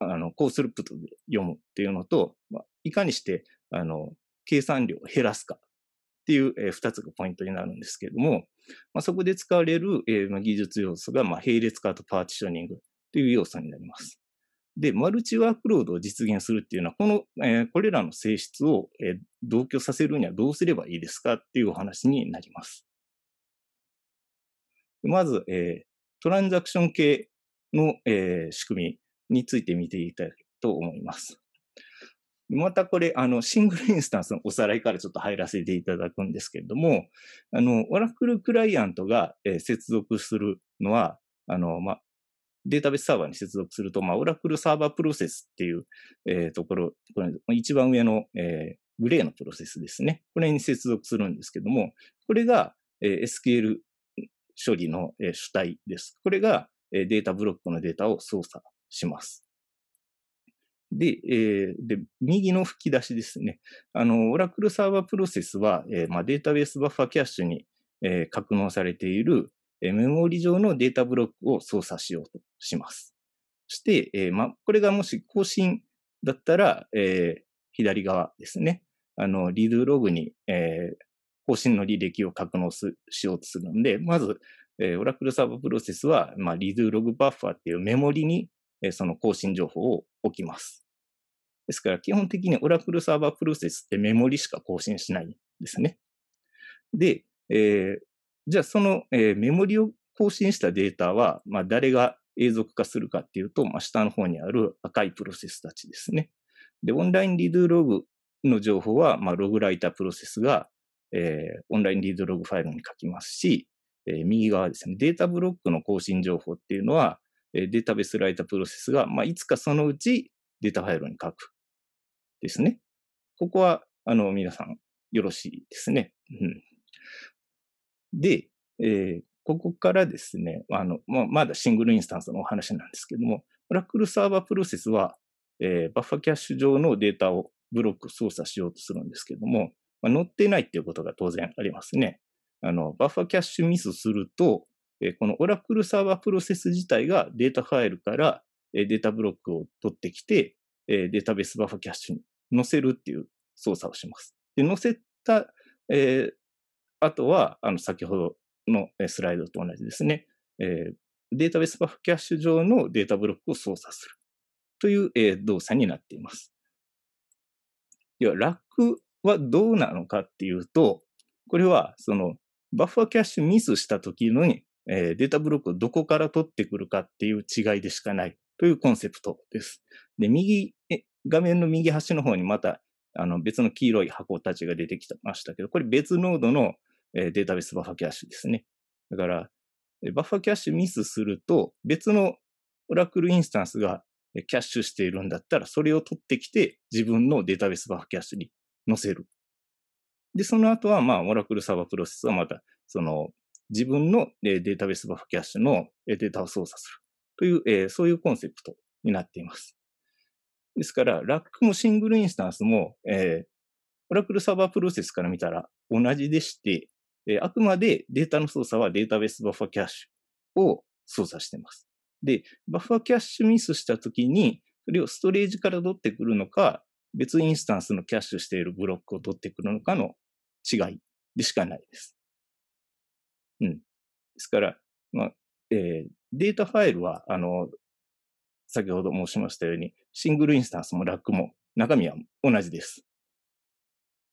B: あの、コースループトで読むっていうのと、まあ、いかにして、あの、計算量を減らすかっていう、えー、2つがポイントになるんですけれども、まあ、そこで使われる、えー、技術要素が、まあ、並列化とパーティショニングという要素になります。で、マルチワークロードを実現するっていうのは、この、えー、これらの性質を、えー、同居させるにはどうすればいいですかっていうお話になります。まず、えー、トランザクション系の、えー、仕組みについて見ていきたいと思います。またこれ、あの、シングルインスタンスのおさらいからちょっと入らせていただくんですけれども、あの、オラクルクライアントが、えー、接続するのは、あの、まデータベースサーバーに接続すると、まあ、オラクルサーバープロセスっていう、えー、ところ、これ一番上の、えー、グレーのプロセスですね。これに接続するんですけども、これが、えー、SQL 処理の、えー、主体です。これが、えー、データブロックのデータを操作します。で、えー、で、右の吹き出しですね。あの、オラクルサーバープロセスは、えー、まあ、データベースバッファーキャッシュに、えー、格納されている、えメモリ上のデータブロックを操作しようとします。して、えー、ま、これがもし更新だったら、えー、左側ですね。あの、リードログに、えー、更新の履歴を格納しようとするので、まず、えー、Oracle サーバープロセスは、まあ、リードログバッファーっていうメモリに、えー、その更新情報を置きます。ですから、基本的に Oracle サーバープロセスってメモリしか更新しないんですね。で、えー、じゃあその、えー、メモリを更新したデータは、まあ、誰が永続化するかっていうと、まあ、下の方にある赤いプロセスたちですね。で、オンラインリードログの情報は、まあ、ログライタープロセスが、えー、オンラインリードログファイルに書きますし、えー、右側ですね、データブロックの更新情報っていうのは、えー、データベースライタープロセスが、まあ、いつかそのうちデータファイルに書く。ですね。ここは、あの、皆さん、よろしいですね。うん、で、えー、ここからですね、あの、まあ、まだシングルインスタンスのお話なんですけども、オラクルサーバープロセスは、えー、バッファキャッシュ上のデータをブロック操作しようとするんですけども、まあ、載ってないっていうことが当然ありますね。あの、バッファキャッシュミスすると、えー、このオラクルサーバープロセス自体がデータファイルから、えー、データブロックを取ってきて、えー、データベースバッファキャッシュに載せるっていう操作をします。で、載せた、えー、あとは、あの、先ほどのスライドと同じですね、えー、データベースバフキャッシュ上のデータブロックを操作するという、えー、動作になっています。では、ラックはどうなのかっていうと、これは、その、バッファーキャッシュミスした時のに、えー、データブロックをどこから取ってくるかっていう違いでしかないというコンセプトです。で、右、画面の右端の方にまた、あの、別の黄色い箱たちが出てきましたけど、これ別ノードのえデータベースバッファキャッシュですね。だから、バッファキャッシュミスすると、別のオラクルインスタンスがキャッシュしているんだったら、それを取ってきて自分のデータベースバッファキャッシュに載せる。で、その後は、まあ、オラクルサーバープロセスはまた、その、自分のデータベースバッファキャッシュのデータを操作する。という、えそういうコンセプトになっています。ですから、ラックもシングルインスタンスも、えオラクルサーバープロセスから見たら同じでして、えあくまでデータの操作はデータベースバッファキャッシュを操作してます。で、バッファキャッシュミスしたときに、それをストレージから取ってくるのか、別インスタンスのキャッシュしているブロックを取ってくるのかの違いでしかないです。うん。ですから、まあ、えー、データファイルは、あの、先ほど申しましたように、シングルインスタンスもラックも中身は同じです。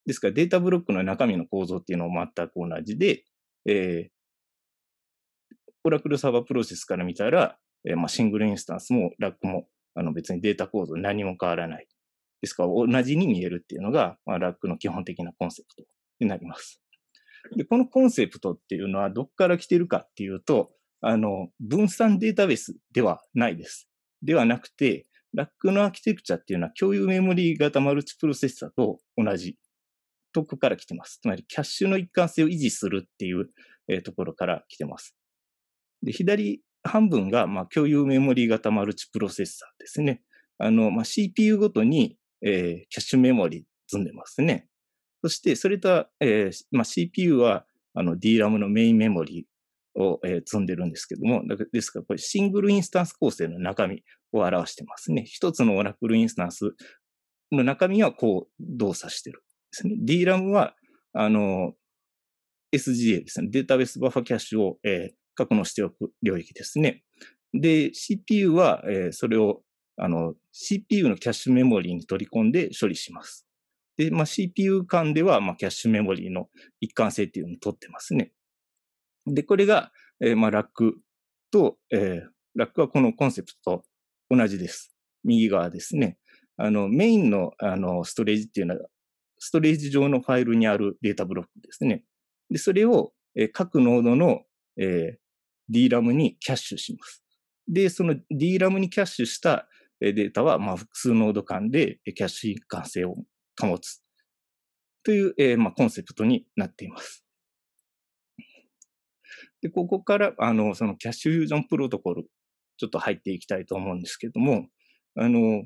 B: ですからデータブロックの中身の構造っていうのも全く同じで、えー、オラクルサーバープロセスから見たら、えー、まあ、シングルインスタンスもラックもあの別にデータ構造何も変わらない。ですから同じに見えるっていうのが、まあ、ラックの基本的なコンセプトになります。で、このコンセプトっていうのはどっから来てるかっていうと、あの、分散データベースではないです。ではなくて、ラックのアーキテクチャっていうのは共有メモリー型マルチプロセッサと同じとから来てます。つまり、キャッシュの一貫性を維持するっていう、えー、ところから来てます。で左半分が、まあ、共有メモリー型マルチプロセッサーですね。あの、まあ、CPU ごとに、えー、キャッシュメモリー積んでますね。そして、それと、えー、まあ、CPU は、あの、DRAM のメインメモリーを、えー、積んでるんですけども、ですから、これシングルインスタンス構成の中身を表してますね。一つのオラクルインスタンスの中身はこう動作してる。ですね。DRAM は、あの、SGA ですね。データベースバッファキャッシュを、えー、格納しておく領域ですね。で、CPU は、えー、それを、あの、CPU のキャッシュメモリーに取り込んで処理します。で、まあ、CPU 間では、まあ、キャッシュメモリーの一貫性っていうのを取ってますね。で、これが、えー、まあ、ラックと、えー、ラックはこのコンセプトと同じです。右側ですね。あの、メインの、あの、ストレージっていうのは、ストレージ上のファイルにあるデータブロックですね。で、それを、え各ノードの、え DRAM にキャッシュします。で、その DRAM にキャッシュしたデータは、まあ、複数ノード間でキャッシュ一貫性を保つという、えーまあ、コンセプトになっています。で、ここから、あの、そのキャッシュフュージョンプロトコル、ちょっと入っていきたいと思うんですけども、あの、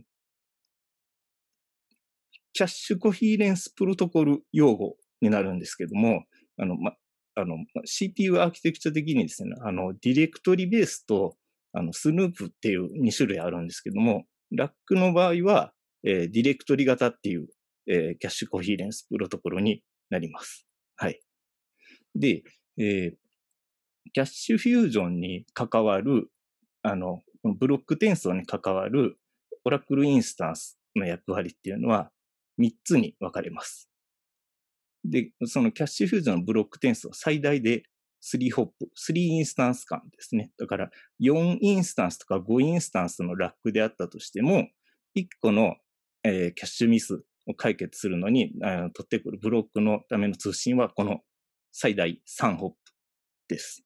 B: キャッシュコヒーレンスプロトコル用語になるんですけども、あの、ま、あの、CPU アーキテクチャ的にですね、あの、ディレクトリベースと、あの、スヌープっていう2種類あるんですけども、ラックの場合は、えー、ディレクトリ型っていう、えー、キャッシュコヒーレンスプロトコルになります。はい。で、えー、キャッシュフュージョンに関わる、あの、ブロック転送に関わるオラクルインスタンスの役割っていうのは、3つに分かれます。で、そのキャッシュフューズのブロック点数は最大で3ホップ、3インスタンス間ですね。だから4インスタンスとか5インスタンスのラックであったとしても、1個の、えー、キャッシュミスを解決するのに、取ってくるブロックのための通信はこの最大3ホップです。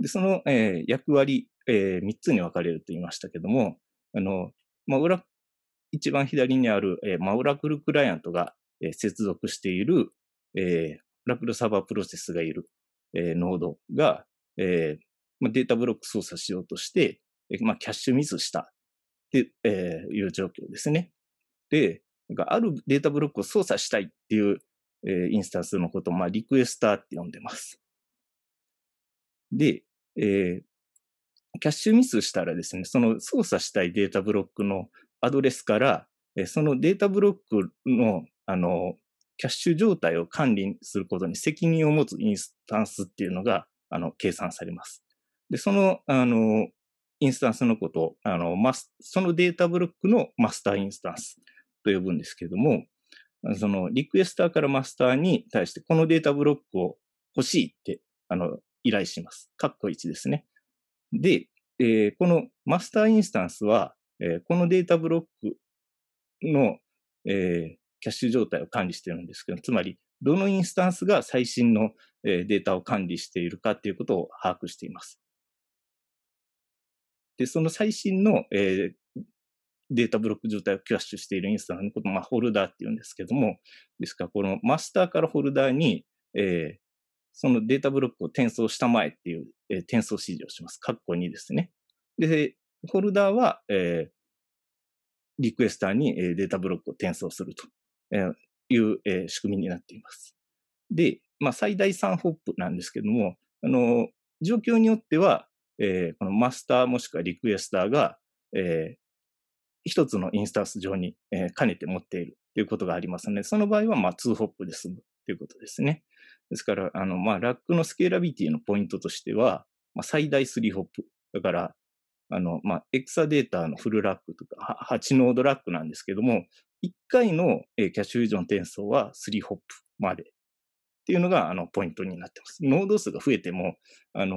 B: で、その、えー、役割、えー、3つに分かれると言いましたけども、あの、まあ、裏一番左にある、えー、オラクルクライアントが、えー、接続している、えー、ラクルサーバープロセスがいる、えー、ノードが、えーまデータブロック操作しようとして、えーまキャッシュミスしたって、えいう状況ですね。で、あるデータブロックを操作したいっていう、えー、インスタンスのことを、まリクエスターって呼んでます。で、えー、キャッシュミスしたらですね、その操作したいデータブロックのアドレスから、そのデータブロックの、あの、キャッシュ状態を管理することに責任を持つインスタンスっていうのが、あの、計算されます。で、その、あの、インスタンスのことを、あの、マス、そのデータブロックのマスターインスタンスと呼ぶんですけども、その、リクエスターからマスターに対して、このデータブロックを欲しいって、あの、依頼します。カッコ1ですね。で、えー、このマスターインスタンスは、えー、このデータブロックの、えー、キャッシュ状態を管理してるんですけど、つまり、どのインスタンスが最新の、えー、データを管理しているかということを把握しています。で、その最新の、えー、データブロック状態をキャッシュしているインスタンスのことを、まあ、ホルダーっていうんですけども、ですから、このマスターからホルダーに、えー、そのデータブロックを転送したまえっていう、えー、転送指示をします。括弧にですね。で、フォルダーは、えー、リクエスターに、えデータブロックを転送するという、え仕組みになっています。で、まあ、最大3ホップなんですけども、あの、状況によっては、えー、このマスターもしくはリクエスターが、えー、一つのインスタンス上に、え兼ねて持っているということがありますので、その場合は、まあ、2ホップで済むということですね。ですから、あの、まあ、ラックのスケーラビティのポイントとしては、まあ、最大3ホップ。だから、あの、まあ、エクサデータのフルラックとか、8ノードラックなんですけども、1回のキャッシュフュージョン転送は3ホップまでっていうのが、あの、ポイントになってます。ノード数が増えても、あの、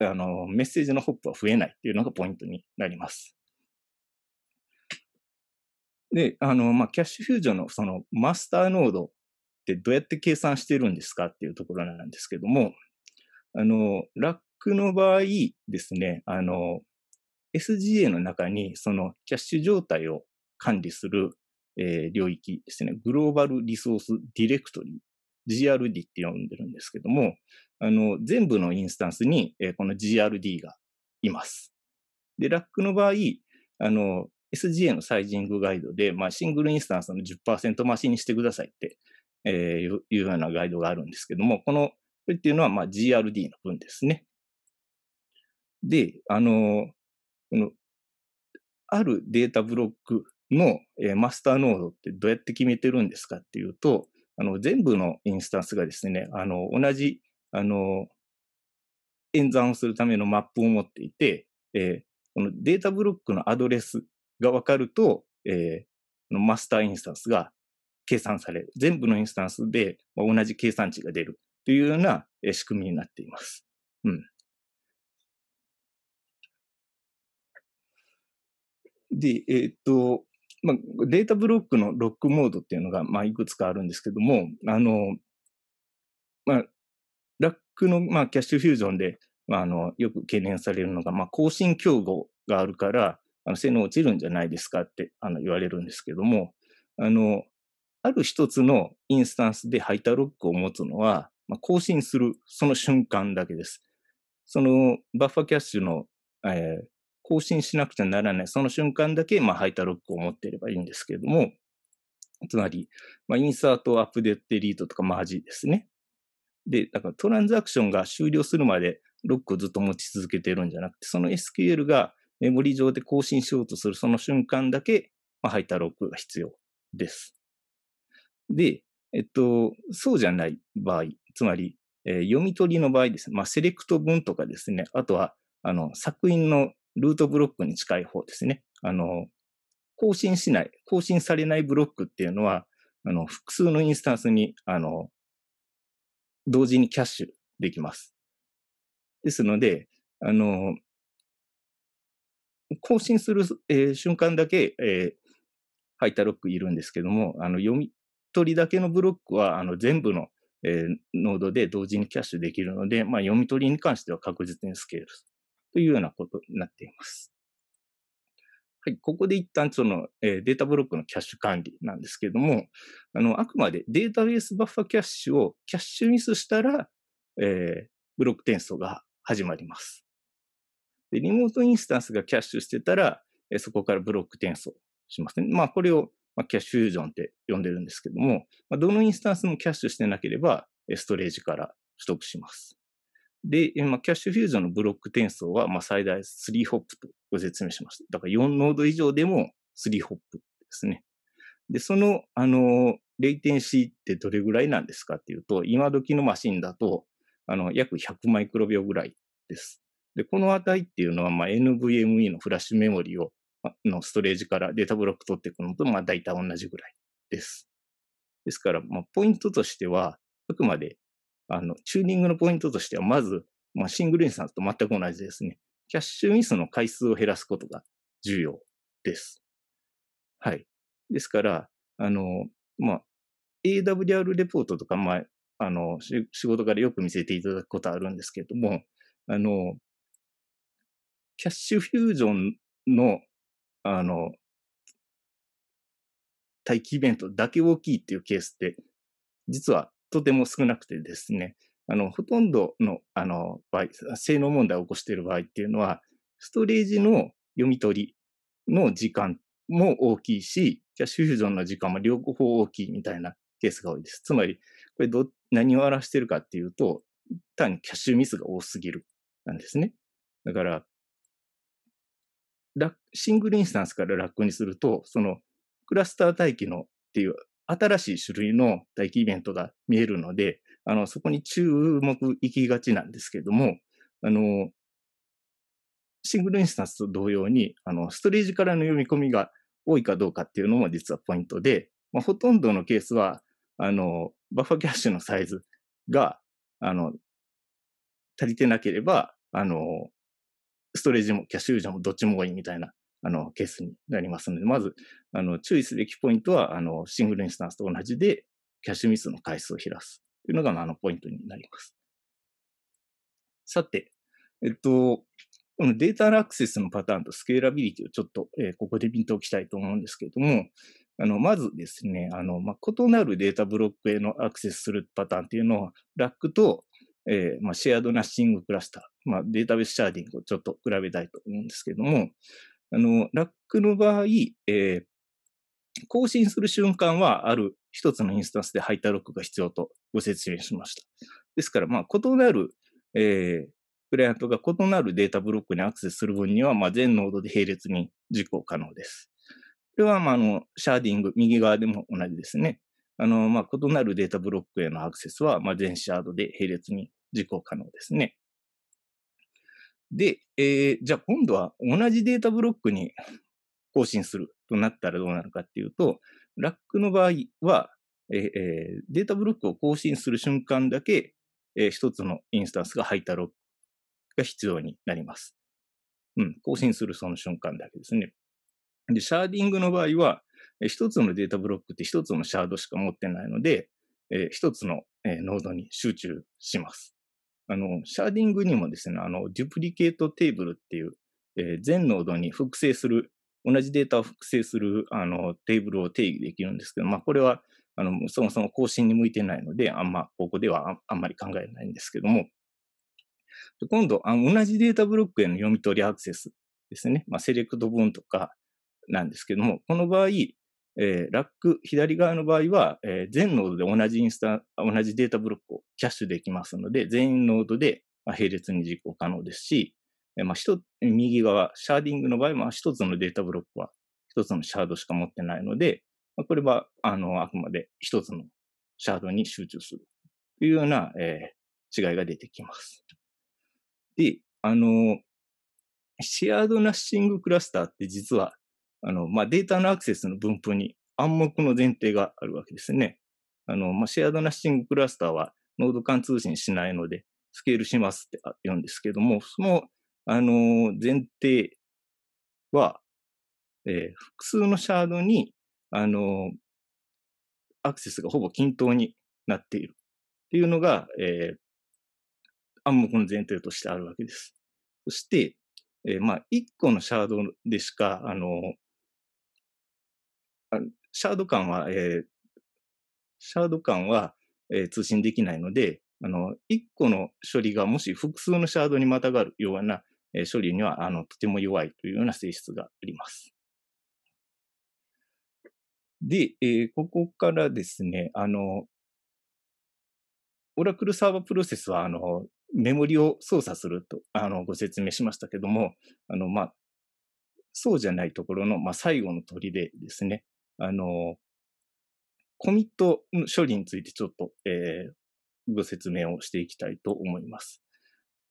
B: あのメッセージのホップは増えないっていうのがポイントになります。で、あの、まあ、キャッシュフュージョンのそのマスターノードってどうやって計算してるんですかっていうところなんですけども、あの、ラッの場合ですね、あの、SGA の中にそのキャッシュ状態を管理する、えー、領域ですね、グローバルリソースディレクトリー GRD って呼んでるんですけども、あの、全部のインスタンスに、えー、この GRD がいます。で、ラックの場合、あの、SGA のサイジングガイドで、まあ、シングルインスタンスの10%増しにしてくださいって、えー、いうようなガイドがあるんですけども、この、これっていうのは、まあ、GRD の分ですね。で、あの、この、あるデータブロックの、えー、マスターノードってどうやって決めてるんですかっていうと、あの、全部のインスタンスがですね、あの、同じ、あの、演算をするためのマップを持っていて、えー、このデータブロックのアドレスがわかると、えー、マスターインスタンスが計算される。全部のインスタンスで同じ計算値が出るというような仕組みになっています。うん。で、えー、っと、まあ、データブロックのロックモードっていうのが、まあ、いくつかあるんですけども、あの、まあ、ラックの、まあ、キャッシュフュージョンで、まあ、あの、よく懸念されるのが、まあ、更新競合があるから、あの性能落ちるんじゃないですかってあの言われるんですけども、あの、ある一つのインスタンスでハイタロックを持つのは、まあ、更新するその瞬間だけです。そのバッファキャッシュの、えー、更新しなくちゃならない、その瞬間だけ、まあ、ハイタロックを持っていればいいんですけれども、つまり、まあ、インサート、アップデート、デリートとかマージですね。で、だからトランザクションが終了するまでロックをずっと持ち続けているんじゃなくて、その SQL がメモリ上で更新しようとするその瞬間だけ、まあ、ハイタロックが必要です。で、えっと、そうじゃない場合、つまり、えー、読み取りの場合ですね、まあ、セレクト文とかですね、あとは、あの、作品のルートブロックに近い方ですね。あの、更新しない、更新されないブロックっていうのは、あの、複数のインスタンスに、あの、同時にキャッシュできます。ですので、あの、更新する、えー、瞬間だけ、えー、ハイタロックいるんですけども、あの、読み取りだけのブロックは、あの、全部の、えー、ノードで同時にキャッシュできるので、まあ、読み取りに関しては確実にスケールというようなことになっています。はい、ここで一旦その、えー、データブロックのキャッシュ管理なんですけれども、あの、あくまでデータベースバッファキャッシュをキャッシュミスしたら、えー、ブロック転送が始まります。で、リモートインスタンスがキャッシュしてたら、えー、そこからブロック転送しますね。まあ、これを、まあ、キャッシュフュージョンって呼んでるんですけども、まあ、どのインスタンスもキャッシュしてなければ、ストレージから取得します。で、キャッシュフュージョンのブロック転送は、まあ、最大3ホップとご説明しました。だから4ノード以上でも3ホップですね。で、その、あの、レイテンシーってどれぐらいなんですかっていうと、今時のマシンだと、あの、約100マイクロ秒ぐらいです。で、この値っていうのは、まあ、NVMe のフラッシュメモリを、のストレージからデータブロック取っていくのと、まあ、大体同じぐらいです。ですから、まあ、ポイントとしては、あくまであの、チューニングのポイントとしては、まず、まあ、シングルインントと全く同じですね。キャッシュミスの回数を減らすことが重要です。はい。ですから、あの、まあ、AWR レポートとか、まあ、あの、仕事からよく見せていただくことあるんですけれども、あの、キャッシュフュージョンの、あの、待機イベントだけ大きいっていうケースって、実はとても少なくてですね、あの、ほとんどの、あの、場合、性能問題を起こしている場合っていうのは、ストレージの読み取りの時間も大きいし、キャッシュフュージョンの時間も両方大きいみたいなケースが多いです。つまり、これど、何を表しているかっていうと、単にキャッシュミスが多すぎる、なんですね。だから、シングルインスタンスから楽にすると、そのクラスター待機のっていう新しい種類の大気イベントが見えるので、あの、そこに注目行きがちなんですけども、あの、シングルインスタンスと同様に、あの、ストレージからの読み込みが多いかどうかっていうのも実はポイントで、まあ、ほとんどのケースは、あの、バッファキャッシュのサイズが、あの、足りてなければ、あの、ストレージもキャッシュユージもどっちも多いみたいなあの、ケースになりますので、まず、あの、注意すべきポイントは、あの、シングルインスタンスと同じで、キャッシュミスの回数を減らすというのが、まあ、あの、ポイントになります。さて、えっと、このデータアクセスのパターンとスケーラビリティをちょっと、えー、ここで見ておきたいと思うんですけれども、あの、まずですね、あの、まあ、異なるデータブロックへのアクセスするパターンというのを、ラックと、えー、まあ、シェアドナッシングクラスター、まあ、データベースシャーディングをちょっと比べたいと思うんですけれども、あの、ラックの場合、えー、更新する瞬間はある一つのインスタンスでハイタロックが必要とご説明しました。ですから、まあ、異なる、えー、クライアントが異なるデータブロックにアクセスする分には、まあ、全ノードで並列に実行可能です。これは、まあ、あの、シャーディング、右側でも同じですね。あの、まあ、異なるデータブロックへのアクセスは、まあ、全シャードで並列に実行可能ですね。で、えー、じゃあ今度は同じデータブロックに *laughs* 更新するとなったらどうなるかっていうと、ラックの場合は、えー、データブロックを更新する瞬間だけ、えー、一つのインスタンスが入ったロックが必要になります。うん、更新するその瞬間だけですね。で、シャーディングの場合は、一つのデータブロックって一つのシャードしか持ってないので、一つの、ノードに集中します。あの、シャーディングにもですね、あの、デュプリケートテーブルっていう、えー、全ノードに複製する、同じデータを複製する、あの、テーブルを定義できるんですけど、まあ、これは、あの、そもそも更新に向いてないので、あんま、ここではあんまり考えないんですけども、今度、あの同じデータブロックへの読み取りアクセスですね。まあ、セレクト分とかなんですけども、この場合、えー、ラック左側の場合は、えー、全ノードで同じインスタ、同じデータブロックをキャッシュできますので、全ノードで、まあ、並列に実行可能ですし、えー、まあ、右側、シャーディングの場合は、一つのデータブロックは一つのシャードしか持ってないので、まあ、これは、あの、あくまで一つのシャードに集中するというような、えー、違いが出てきます。で、あの、シェアードナッシングクラスターって実はあの、まあ、データのアクセスの分布に暗黙の前提があるわけですね。あの、まあ、シェアドナッシングクラスターはノード間通信しないので、スケールしますって言うんですけども、その、あの、前提は、
C: えー、複数のシャードに、あの、アクセスがほぼ
B: 均等になっているっていうのが、えー、暗黙の前提としてあるわけです。そして、えー、まあ、1個のシャードでしか、あの、シャード間は、えー、シャード間は、えー、通信できないので、あの、1個の処理がもし複数のシャードにまたがるような、えー、処理には、あの、とても弱いというような性質があります。で、えー、ここからですね、あの、オラクルサーバープロセスは、あの、メモリを操作すると、あの、ご説明しましたけども、あの、まあ、そうじゃないところの、まあ、最後の砦ですね。あの、コミットの処理についてちょっと、えー、ご説明をしていきたいと思います。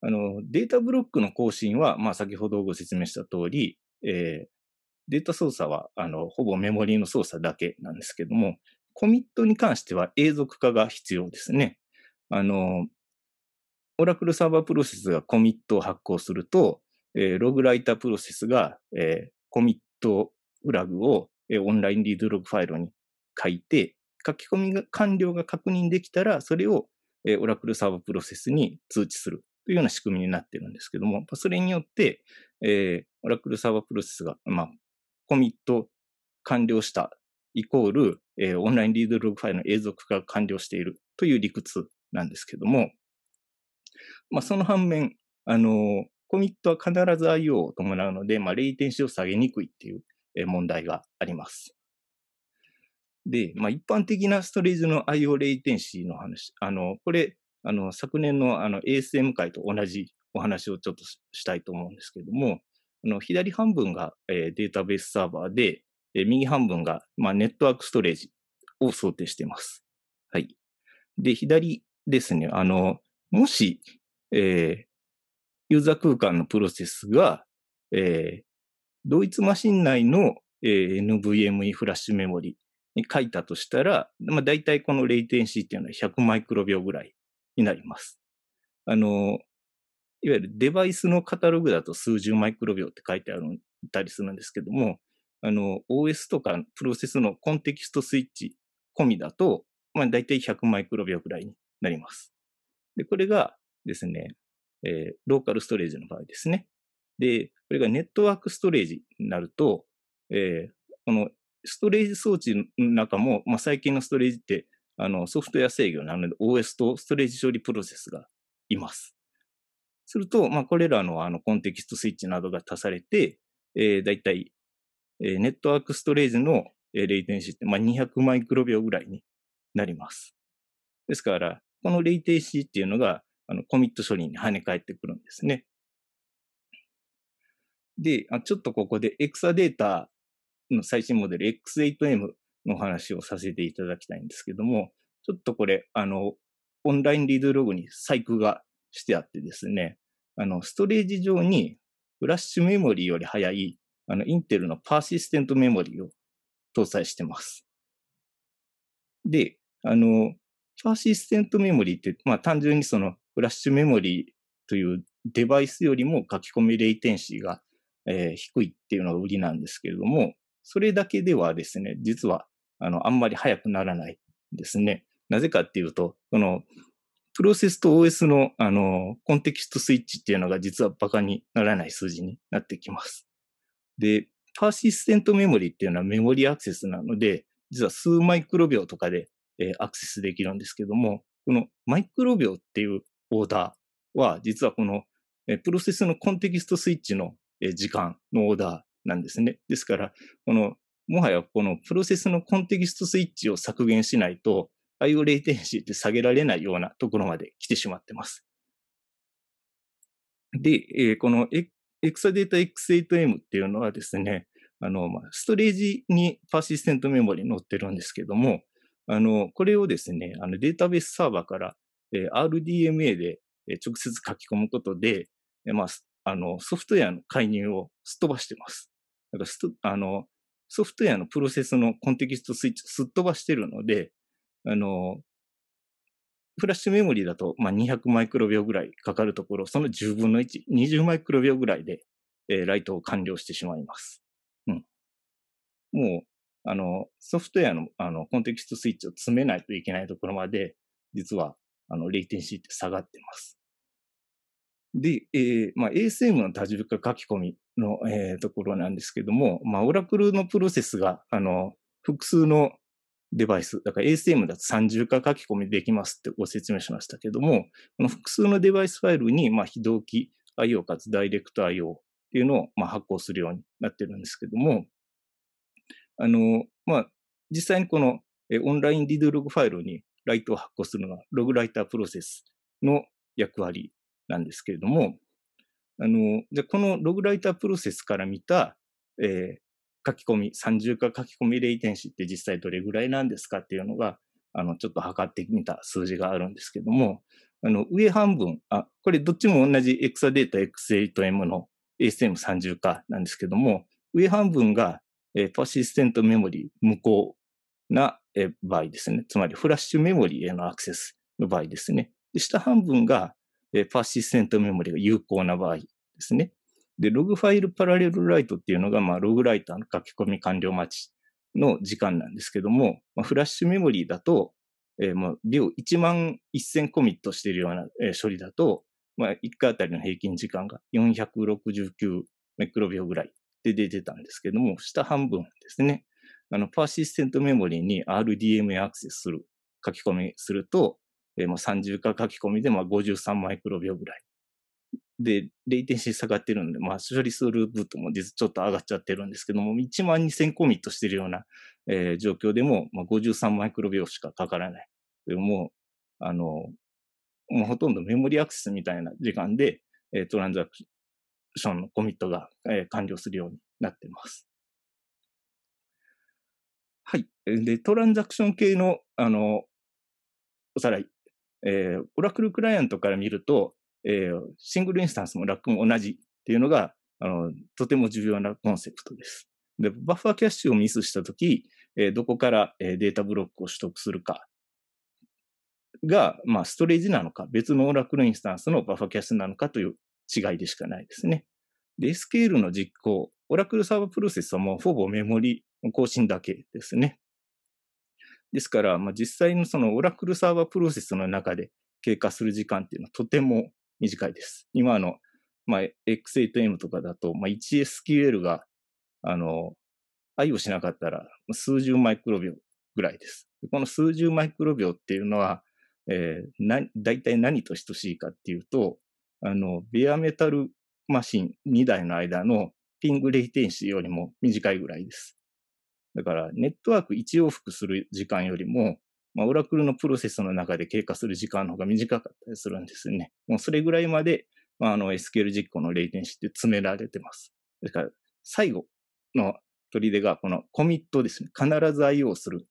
B: あの、データブロックの更新は、まあ、先ほどご説明した通り、えー、データ操作は、あの、ほぼメモリーの操作だけなんですけども、コミットに関しては永続化が必要ですね。あの、オラクルサーバープロセスがコミットを発行すると、えー、ログライタープロセスが、えー、コミットフラグをオンラインリードログファイルに書いて、書き込みが完了が確認できたら、それをオラクルサーバープロセスに通知するというような仕組みになってるんですけども、それによって、えー、オラクルサーバープロセスが、まあ、コミット完了したイコール、えー、オンラインリードログファイルの永続化が完了しているという理屈なんですけども、まあ、その反面、あのー、コミットは必ず IO を伴うので、まあ、レイテンシを下げにくいっていう問題があります。で、まあ、一般的なストレージの IO レイテンシーの話、あの、これ、あの、昨年のあの ASM 会と同じお話をちょっとしたいと思うんですけども、あの、左半分が、えデータベースサーバーで、え右半分が、まあ、ネットワークストレージを想定しています。はい。で、左ですね、あの、もし、えー、ユーザー空間のプロセスが、えー、同一マシン内の、え NVMe フラッシュメモリに書いたとしたら、まあ、大体このレイテンシーっていうのは100マイクロ秒ぐらいになります。あの、いわゆるデバイスのカタログだと数十マイクロ秒って書いてあるたりするんですけども、あの、OS とかプロセスのコンテキストスイッチ込みだと、まあ、大体100マイクロ秒ぐらいになります。で、これがですね、えー、ローカルストレージの場合ですね。で、これがネットワークストレージになると、えー、このストレージ装置の中も、まあ、最近のストレージって、あの、ソフトウェア制御なので OS とストレージ処理プロセスがいます。すると、まあ、これらのあのコンテキストスイッチなどが足されて、えー、だいたい、えー、ネットワークストレージの、レイテンシーって、まあ、200マイクロ秒ぐらいになります。ですから、このレイテンシーっていうのが、あの、コミット処理に跳ね返ってくるんですね。で、あちょっとここでエクサデータの最新モデル X8M の話をさせていただきたいんですけども、ちょっとこれ、あの、オンラインリードログに細工がしてあってですね、あの、ストレージ上にフラッシュメモリーより早い、あの、インテルのパーシステントメモリーを搭載してます。で、あの、パーシステントメモリーって、まあ単純にそのフラッシュメモリーというデバイスよりも書き込みレイテンシーがえー、低いっていうのが売りなんですけれども、それだけではですね、実は、あの、あんまり早くならないですね。なぜかっていうと、この、プロセスと OS の、あの、コンテキストスイッチっていうのが実はバカにならない数字になってきます。で、パーシステントメモリっていうのはメモリアクセスなので、実は数マイクロ秒とかで、えー、アクセスできるんですけども、このマイクロ秒っていうオーダーは、実はこの、えー、プロセスのコンテキストスイッチの時間のオーダーなんですね。ですから、この、もはやこのプロセスのコンテキストスイッチを削減しないと、IO レイテンシーって下げられないようなところまで来てしまってます。で、このエクサデータ X8M っていうのはですね、あの、まあ、ストレージにパーシステントメモリ載ってるんですけども、あの、これをですね、あのデータベースサーバーから、RDMA で直接書き込むことで、まあ、あの、ソフトウェアの介入をすっ飛ばしてます。だからあの、ソフトウェアのプロセスのコンテキストスイッチをすっ飛ばしてるので、あの、フラッシュメモリーだと、まあ、200マイクロ秒ぐらいかかるところ、その10分の1、20マイクロ秒ぐらいで、えー、ライトを完了してしまいます。うん。もう、あの、ソフトウェアの、あの、コンテキストスイッチを詰めないといけないところまで、実は、あの、レイテンシーって下がってます。で、えーまあ、ASM の多重化書き込みの、えー、ところなんですけども、まあ、オラクルのプロセスが、あの、複数のデバイス、だから ASM だと三重化書き込みできますってご説明しましたけども、この複数のデバイスファイルに、まあ、非同期 IO かつダイレクト IO っていうのを、まあ、発行するようになってるんですけども、あの、まあ、実際にこのオンラインリドログファイルにライトを発行するのは、ログライタープロセスの役割なんですけれども、あの、じゃこのログライタープロセスから見た、えー、書き込み、三重化書き込みレイテンシーって実際どれぐらいなんですかっていうのが、あの、ちょっと測ってみた数字があるんですけども、あの、上半分、あ、これどっちも同じエクサデータ X8M の ASM30 化なんですけども、上半分が、えー、パシステントメモリ無効な、えー、場合ですね。つまりフラッシュメモリへのアクセスの場合ですね。で下半分が、パーシステントメモリが有効な場合ですね。で、ログファイルパラレルライトっていうのが、まあ、ログライターの書き込み完了待ちの時間なんですけども、まあ、フラッシュメモリーだと、えー、まあ、秒1万1000コミットしているような、処理だと、まあ、1回あたりの平均時間が469メクロ秒ぐらいで出てたんですけども、下半分ですね。あの、パーシステントメモリーに RDMA アクセスする、書き込みすると、えー、まあ30回書き込みでまあ53マイクロ秒ぐらい。で、レイテンシー下がってるんで、まあ、処理するブートも実ちょっと上がっちゃってるんですけども、1万2000コミットしてるような、えー、状況でも、まあ、53マイクロ秒しかかからない。でもう、あの、もうほとんどメモリアクセスみたいな時間で、えー、トランザクションのコミットが、えー、完了するようになってます。はい。で、トランザクション系の、あの、おさらいえー、オラクルクライアントから見ると、えー、シングルインスタンスもラックも同じっていうのが、あの、とても重要なコンセプトです。で、バッファーキャッシュをミスしたとき、えー、どこから、えー、データブロックを取得するかが、まあ、ストレージなのか、別のオラクルインスタンスのバッファーキャッシュなのかという違いでしかないですね。で、スケールの実行、オラクルサーバープロセスはもうほぼメモリ更新だけですね。ですから、まあ、実際のそのオラクルサーバープロセスの中で経過する時間っていうのはとても短いです。今の、まあ、X8M とかだと、まあ、1SQL が、あの、愛をしなかったら数十マイクロ秒ぐらいです。この数十マイクロ秒っていうのは、えー、な、大体何と等しいかっていうと、あの、ベアメタルマシン2台の間のピングレイテンシーよりも短いぐらいです。だから、ネットワーク1往復する時間よりも、まあ、オラクルのプロセスの中で経過する時間の方が短かったりするんですね。もうそれぐらいまで、まあ、あの SQL 実行のレイテンシーって詰められてます。だから、最後の取り出が、このコミットですね。必ず IO する。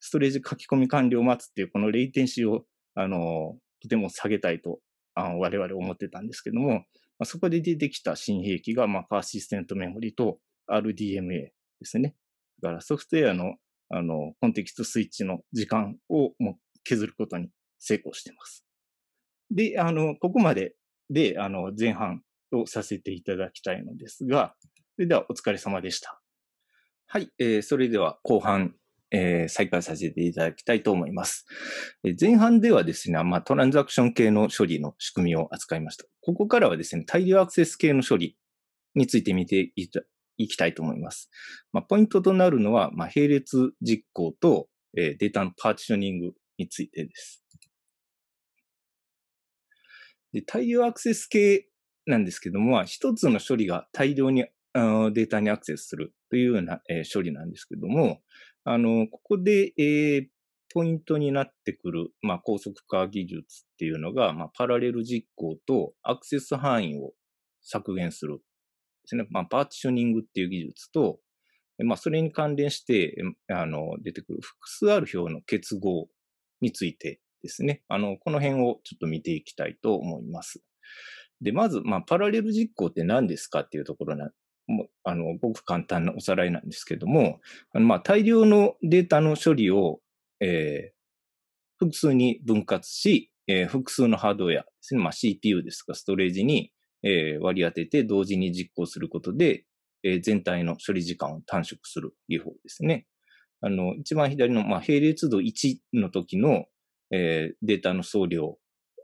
B: ストレージ書き込み完了を待つっていう、このレイテンシーを、あの、とても下げたいと、あの我々思ってたんですけども、まあ、そこで出てきた新兵器が、まあ、パーシステントメモリと RDMA ですね。だからソフトウェアの、あの、コンテキストスイッチの時間をもう削ることに成功しています。で、あの、ここまでで、あの、前半とさせていただきたいのですが、それではお疲れ様でした。はい、えー、それでは後半えー、再開させていただきたいと思います。えー、前半ではですね、まあ、トランザクション系の処理の仕組みを扱いました。ここからはですね、大量アクセス系の処理について見ていたいきたいと思います。まあ、ポイントとなるのは、まあ、並列実行と、えー、データのパーティショニングについてです。で大量アクセス系なんですけども、一つの処理が大量にあデータにアクセスするというような、えー、処理なんですけども、あの、ここで、えー、ポイントになってくる、まあ、高速化技術っていうのが、まあ、パラレル実行とアクセス範囲を削減するですね、まあ、パーティショニングっていう技術と、まあ、それに関連して、あの、出てくる複数ある表の結合についてですね、あの、この辺をちょっと見ていきたいと思います。で、まず、まあ、パラレル実行って何ですかっていうところな、あの、ごく簡単なおさらいなんですけども、あのまあ、大量のデータの処理を、えー、複数に分割し、えー、複数のハードウェアですね、まあ、CPU ですとかストレージに、えー、割り当てて同時に実行することで、えー、全体の処理時間を短縮する技法ですね。あの、一番左の、まあ、並列度1の時の、えー、データの総量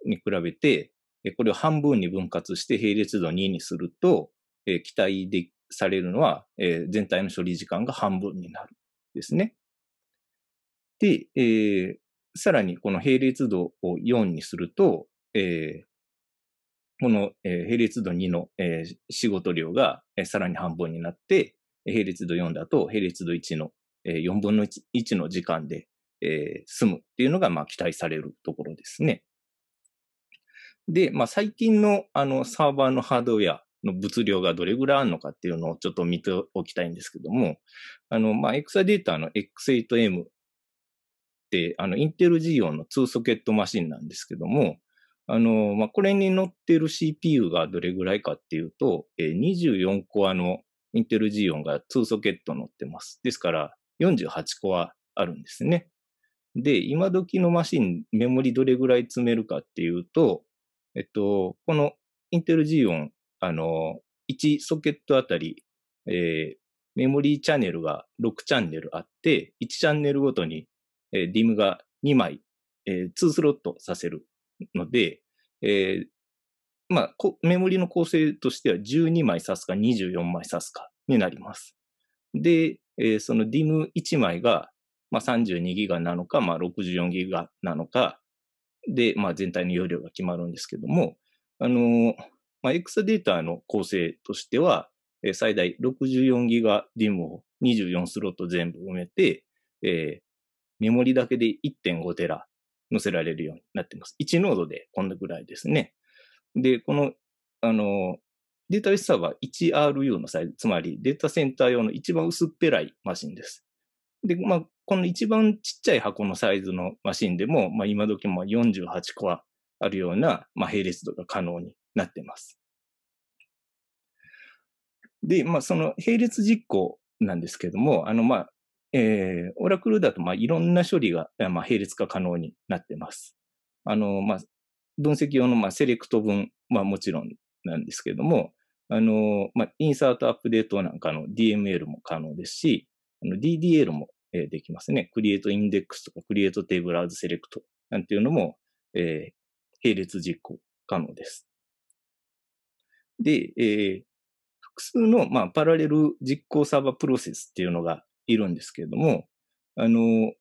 B: に比べて、これを半分に分割して並列度2にすると、えー、期待でされるのは、えー、全体の処理時間が半分になるですね。で、えー、さらにこの並列度を4にすると、えー、この、えー、並列度2の、えー、仕事量が、えー、さらに半分になって、並列度4だと並列度1の、えー、4分の 1, 1の時間で、えー、済むっていうのが、まあ、期待されるところですね。で、まあ、最近のあのサーバーのハードウェアの物量がどれぐらいあるのかっていうのをちょっと見ておきたいんですけども、あの、まあ、エクサデータの X8M って、あの、インテル事業の2ソケットマシンなんですけども、あの、まあ、これに乗ってる CPU がどれぐらいかっていうと、24コアのインテル g e が2ソケット乗ってます。ですから、48コアあるんですね。で、今時のマシン、メモリどれぐらい積めるかっていうと、えっと、このインテル g e あの、1ソケットあたり、えー、メモリーチャンネルが6チャンネルあって、1チャンネルごとに、えー、DIM が2枚、えー、2スロットさせるので、えー、まあ、メモリの構成としては12枚刺すか24枚刺すかになります。で、えー、その DIM1 枚が、まあ、32ギガなのか、まあ、64ギガなのか、で、まあ、全体の容量が決まるんですけども、あのー、まあ、X データの構成としては、えー、最大64ギガ DIM を24スロット全部埋めて、えー、メモリだけで1.5テラ載せられるようになっています。1ノードでこんなぐらいですね。で、この、あの、データベースサーバー 1RU のサイズ、つまりデータセンター用の一番薄っぺらいマシンです。で、まあ、この一番ちっちゃい箱のサイズのマシンでも、まあ、今時も48コアあるような、まあ、並列度が可能になってます。で、まあ、その並列実行なんですけども、あの、まあ、えー、オラクルだと、まあ、いろんな処理が、まあ、並列化可能になってます。あの、まあ、分析用の、まあ、セレクト分、まあ、もちろんなんですけども、あの、まあ、インサートアップデートなんかの DML も可能ですし、DDL も、えー、できますね。クリエイトインデックスとか、クリエイトテーブラーズセレクトなんていうのも、えー、並列実行可能です。で、えー、複数の、まあ、パラレル実行サーバープロセスっていうのがいるんですけれども、あの、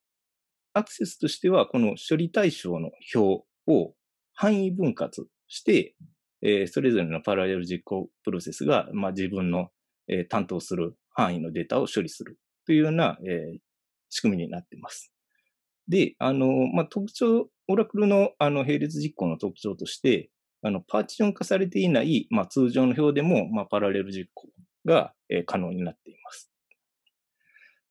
B: アクセスとしては、この処理対象の表を範囲分割して、えー、それぞれのパラレル実行プロセスが、まあ、自分の、えー、担当する範囲のデータを処理するというような、えー、仕組みになっています。で、あの、まあ、特徴、オラクルのあの並列実行の特徴として、あの、パーティション化されていない、まあ、通常の表でも、まあ、パラレル実行が、えー、可能になっています。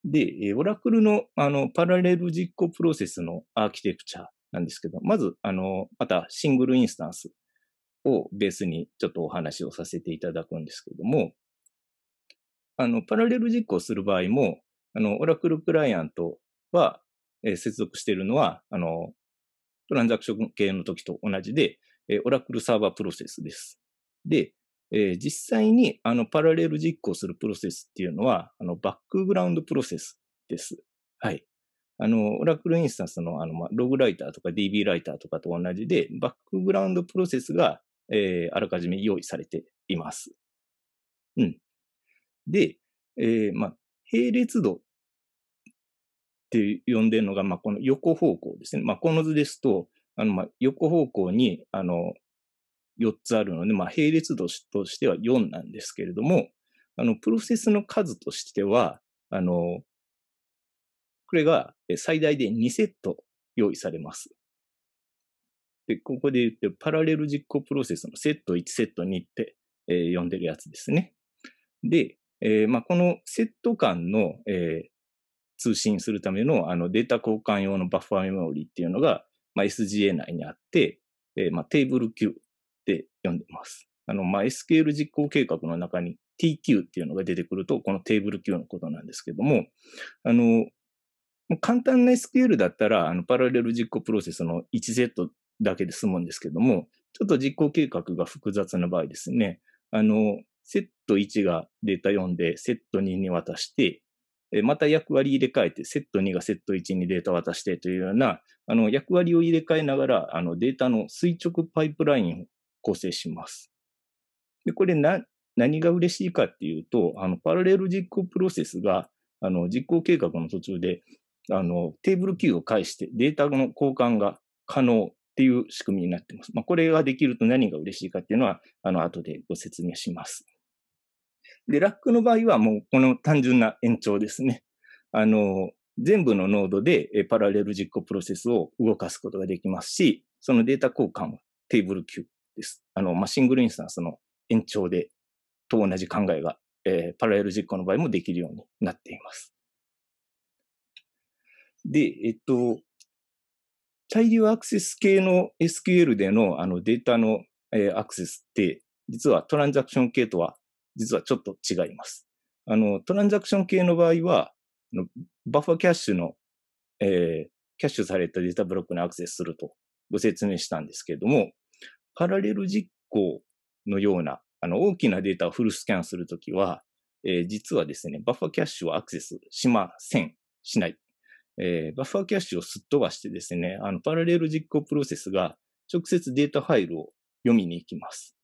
B: で、オラクルのあのパラレル実行プロセスのアーキテクチャなんですけど、まず、あの、またシングルインスタンスをベースにちょっとお話をさせていただくんですけども、あの、パラレル実行する場合も、あの、オラクルクライアントは、えー、接続しているのは、あの、トランザクション系の時と同じで、えー、オラクルサーバープロセスです。で、えー、実際にあのパラレル実行するプロセスっていうのは、あのバックグラウンドプロセスです。はい。あの、オラクルインスタンスのあの、まあ、ログライターとか DB ライターとかと同じで、バックグラウンドプロセスが、えー、あらかじめ用意されています。うん。で、えー、まあ、並列度って呼んでるのが、まあ、この横方向ですね。まあ、この図ですと、あの、まあ、横方向に、あの、4つあるので、まあ、並列度としては4なんですけれども、あの、プロセスの数としては、あの、これが最大で2セット用意されます。で、ここで言って、パラレル実行プロセスのセット1、セット2って、えー、呼んでるやつですね。で、えー、まあ、このセット間の、えー、通信するためのあのデータ交換用のバッファーメモリーっていうのが、まあ、SGA 内にあって、えーまあ、テーブル Q って呼んでます。あの、まあ、SQL 実行計画の中に TQ っていうのが出てくると、このテーブル Q のことなんですけども、あの、簡単な SQL だったら、あの、パラレル実行プロセスの1セットだけで済むんですけども、ちょっと実行計画が複雑な場合ですね、あの、セット1がデータ読んで、セット2に渡して、また役割入れ替えて、セット2がセット1にデータ渡してというような、あの、役割を入れ替えながら、あの、データの垂直パイプラインを構成します。で、これな、何が嬉しいかっていうと、あの、パラレル実行プロセスが、あの、実行計画の途中で、あの、テーブルキーを介してデータの交換が可能っていう仕組みになってます。まあ、これができると何が嬉しいかっていうのは、あの、後でご説明します。で、ラックの場合はもうこの単純な延長ですね。あの、全部のノードでパラレル実行プロセスを動かすことができますし、そのデータ交換をテーブル Q です。あの、まあ、シングルインスタンスの延長で、と同じ考えが、えー、パラレル実行の場合もできるようになっています。で、えっと、大量アクセス系の SQL でのあのデータの、えー、アクセスって、実はトランザクション系とは、実はちょっと違います。あの、トランザクション系の場合は、バッファーキャッシュの、えー、キャッシュされたデータブロックにアクセスするとご説明したんですけれども、パラレル実行のような、あの、大きなデータをフルスキャンするときは、えー、実はですね、バッファーキャッシュをアクセスしません、しない。えー、バッファーキャッシュをすっ飛ばしてですね、あの、パラレル実行プロセスが直接データファイルを読みに行きます。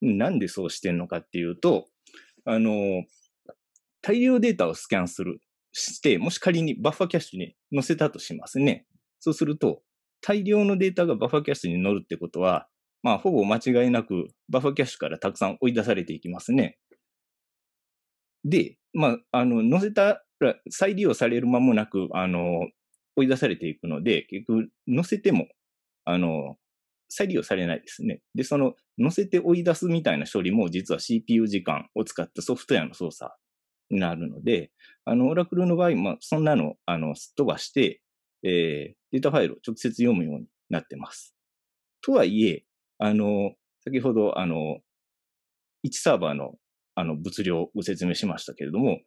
B: なんでそうしてんのかっていうと、あの、大量データをスキャンする、して、もし仮にバッファーキャッシュに載せたとしますね。そうすると、大量のデータがバッファーキャッシュに載るってことは、まあ、ほぼ間違いなく、バファキャッシュからたくさん追い出されていきますね。で、まあ、あの、載せたら、再利用される間もなく、あの、追い出されていくので、結局、載せても、あの、再利用されないですね。で、その、載せて追い出すみたいな処理も、実は CPU 時間を使ったソフトウェアの操作になるので、あの、オラクルの場合、まあ、そんなの、あの、すっ飛ばして、えー、データファイルを直接読むようになってます。とはいえ、あの、先ほど、あの、1サーバーの、あの、物量をご説明しましたけれども、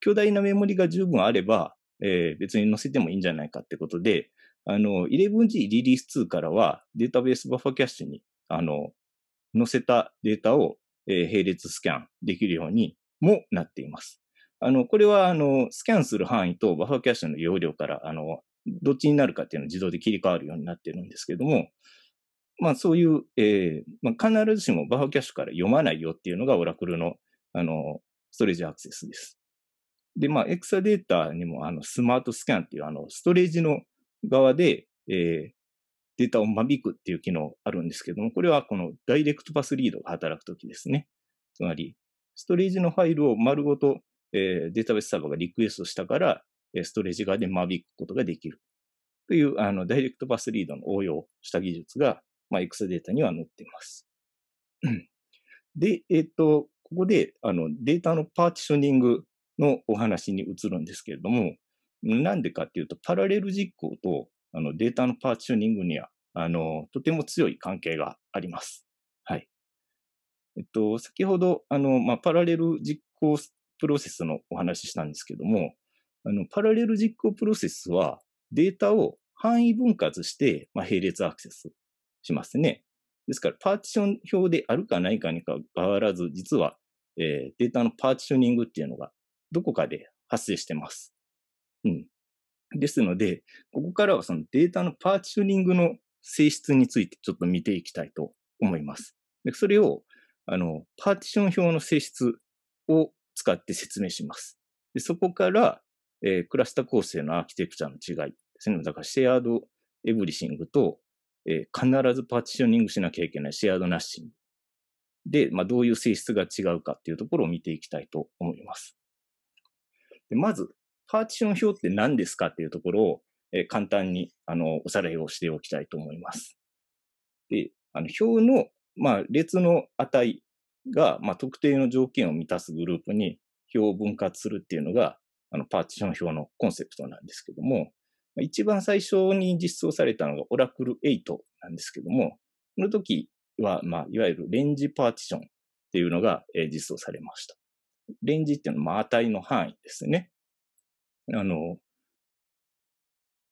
B: 巨大なメモリが十分あれば、えー、別に載せてもいいんじゃないかってことで、あの、11G リリース2からは、データベースバッファキャッシュに、あの、載せたデータを、えー、並列スキャンできるようにもなっています。あの、これは、あの、スキャンする範囲とバッファキャッシュの容量から、あの、どっちになるかっていうのを自動で切り替わるようになってるんですけども、まあそういう、えー、まあ、必ずしもバーキャッシュから読まないよっていうのがオラクルの、あの、ストレージアクセスです。で、まあ、エクサデータにも、あの、スマートスキャンっていう、あの、ストレージの側で、えー、データを間引くっていう機能あるんですけども、これはこのダイレクトパスリードが働くときですね。つまり、ストレージのファイルを丸ごと、えー、データベースサーバーがリクエストしたから、ストレージ側で間引くことができる。という、あの、ダイレクトパスリードの応用した技術が、まあ、X データには載っています。で、えっ、ー、と、ここで、あの、データのパーティショニングのお話に移るんですけれども、なんでかっていうと、パラレル実行とあのデータのパーティショニングには、あの、とても強い関係があります。はい。えっと、先ほど、あの、まあ、パラレル実行プロセスのお話ししたんですけども、あの、パラレル実行プロセスは、データを範囲分割して、まあ、並列アクセスしますね。ですから、パーティション表であるかないかにかかわらず、実は、えー、データのパーティショニングっていうのが、どこかで発生してます。うん。ですので、ここからはそのデータのパーティショニングの性質についてちょっと見ていきたいと思います。でそれを、あの、パーティション表の性質を使って説明します。でそこから、えー、クラスタ構成のアーキテクチャの違いですね。だから、シェアードエブリシングとえー、必ずパーティショニングしなきゃいけないシェアドナッシング。で、まあ、どういう性質が違うかっていうところを見ていきたいと思います。でまず、パーティション表って何ですかっていうところを、えー、簡単にあのおさらいをしておきたいと思います。で、あの表の、まあ、列の値が、まあ、特定の条件を満たすグループに表を分割するっていうのが、あのパーティション表のコンセプトなんですけども、一番最初に実装されたのがオラクル8なんですけども、この時は、まあ、いわゆるレンジパーティションっていうのが、えー、実装されました。レンジっていうのは、まあ、値の範囲ですね。あの、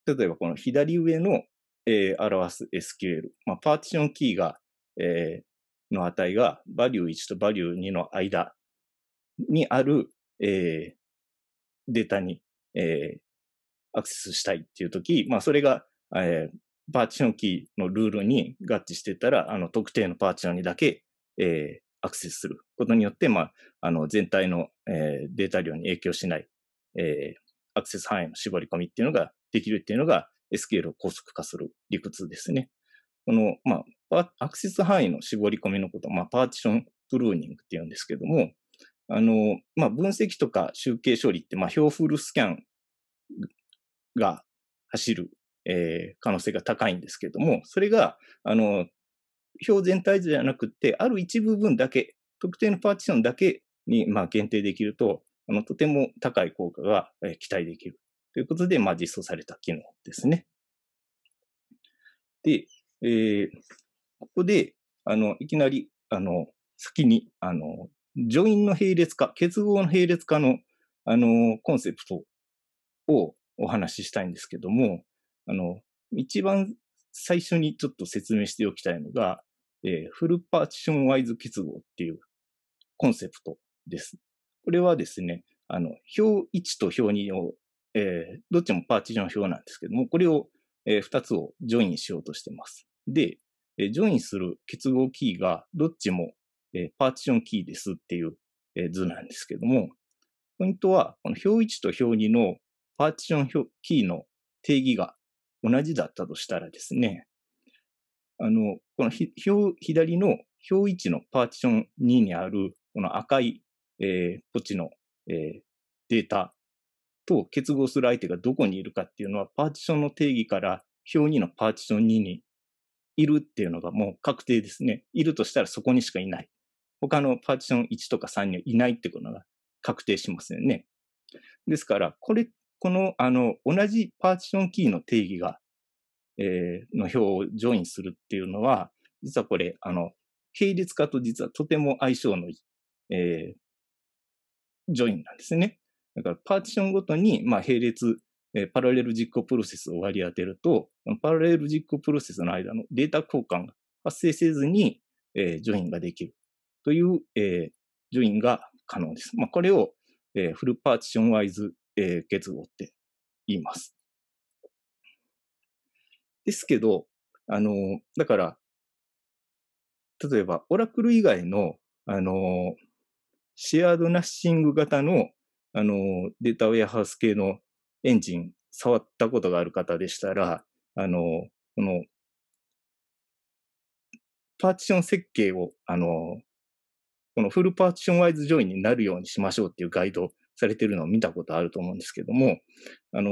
B: 例えばこの左上の、えー、表す SQL、まあ、パーティションキーが、えー、の値が、バリュー1とバリュー2の間にある、えー、データに、えー、アクセスしたいっていうとき、まあ、それが、えー、パーティションキーのルールに合致してたら、あの、特定のパーティションにだけ、えー、アクセスすることによって、まあ、あの、全体の、えー、データ量に影響しない、えー、アクセス範囲の絞り込みっていうのができるっていうのが、SQL を高速化する理屈ですね。この、まあ、アクセス範囲の絞り込みのこと、まあ、パーティションプルーニングって言うんですけども、あの、まあ、分析とか集計処理って、まあ、表フルスキャンが走る、えー、可能性が高いんですけども、それが、あの、表全体じゃなくて、ある一部分だけ、特定のパーティションだけに、まあ、限定できると、あの、とても高い効果が、えー、期待できる。ということで、まあ、実装された機能ですね。で、えー、ここで、あの、いきなり、あの、先に、あの、ジョインの並列化、結合の並列化の、あの、コンセプトを、お話ししたいんですけども、あの、一番最初にちょっと説明しておきたいのが、えー、フルパーティションワイズ結合っていうコンセプトです。これはですね、あの、表1と表2を、えー、どっちもパーティション表なんですけども、これを、えー、2つをジョインしようとしてます。で、えー、ジョインする結合キーがどっちも、えー、パーティションキーですっていう、えー、図なんですけども、ポイントは、この表1と表2のパーティションキーの定義が同じだったとしたらですね、あの、この表、左の表1のパーティション2にある、この赤い、えー、ポチの、えー、データと結合する相手がどこにいるかっていうのは、パーティションの定義から表2のパーティション2にいるっていうのがもう確定ですね。いるとしたらそこにしかいない。他のパーティション1とか3にはいないってことが確定しますよね。ですから、これこの、あの、同じパーティションキーの定義が、えー、の表をジョインするっていうのは、実はこれ、あの、並列化と実はとても相性のいい、えー、ジョインなんですね。だから、パーティションごとに、まあ、並列、えー、パラレル実行プロセスを割り当てると、パラレル実行プロセスの間のデータ交換が発生せずに、えー、ジョインができるという、えー、ジョインが可能です。まあ、これを、えー、フルパーティションワイズえー、結合って言います。ですけど、あの、だから、例えば、オラクル以外の、あの、シェアードナッシング型の、あの、データウェアハウス系のエンジン触ったことがある方でしたら、あの、この、パーティション設計を、あの、このフルパーティションワイズジョインになるようにしましょうっていうガイドされてるのを見たことあると思うんですけども、あの、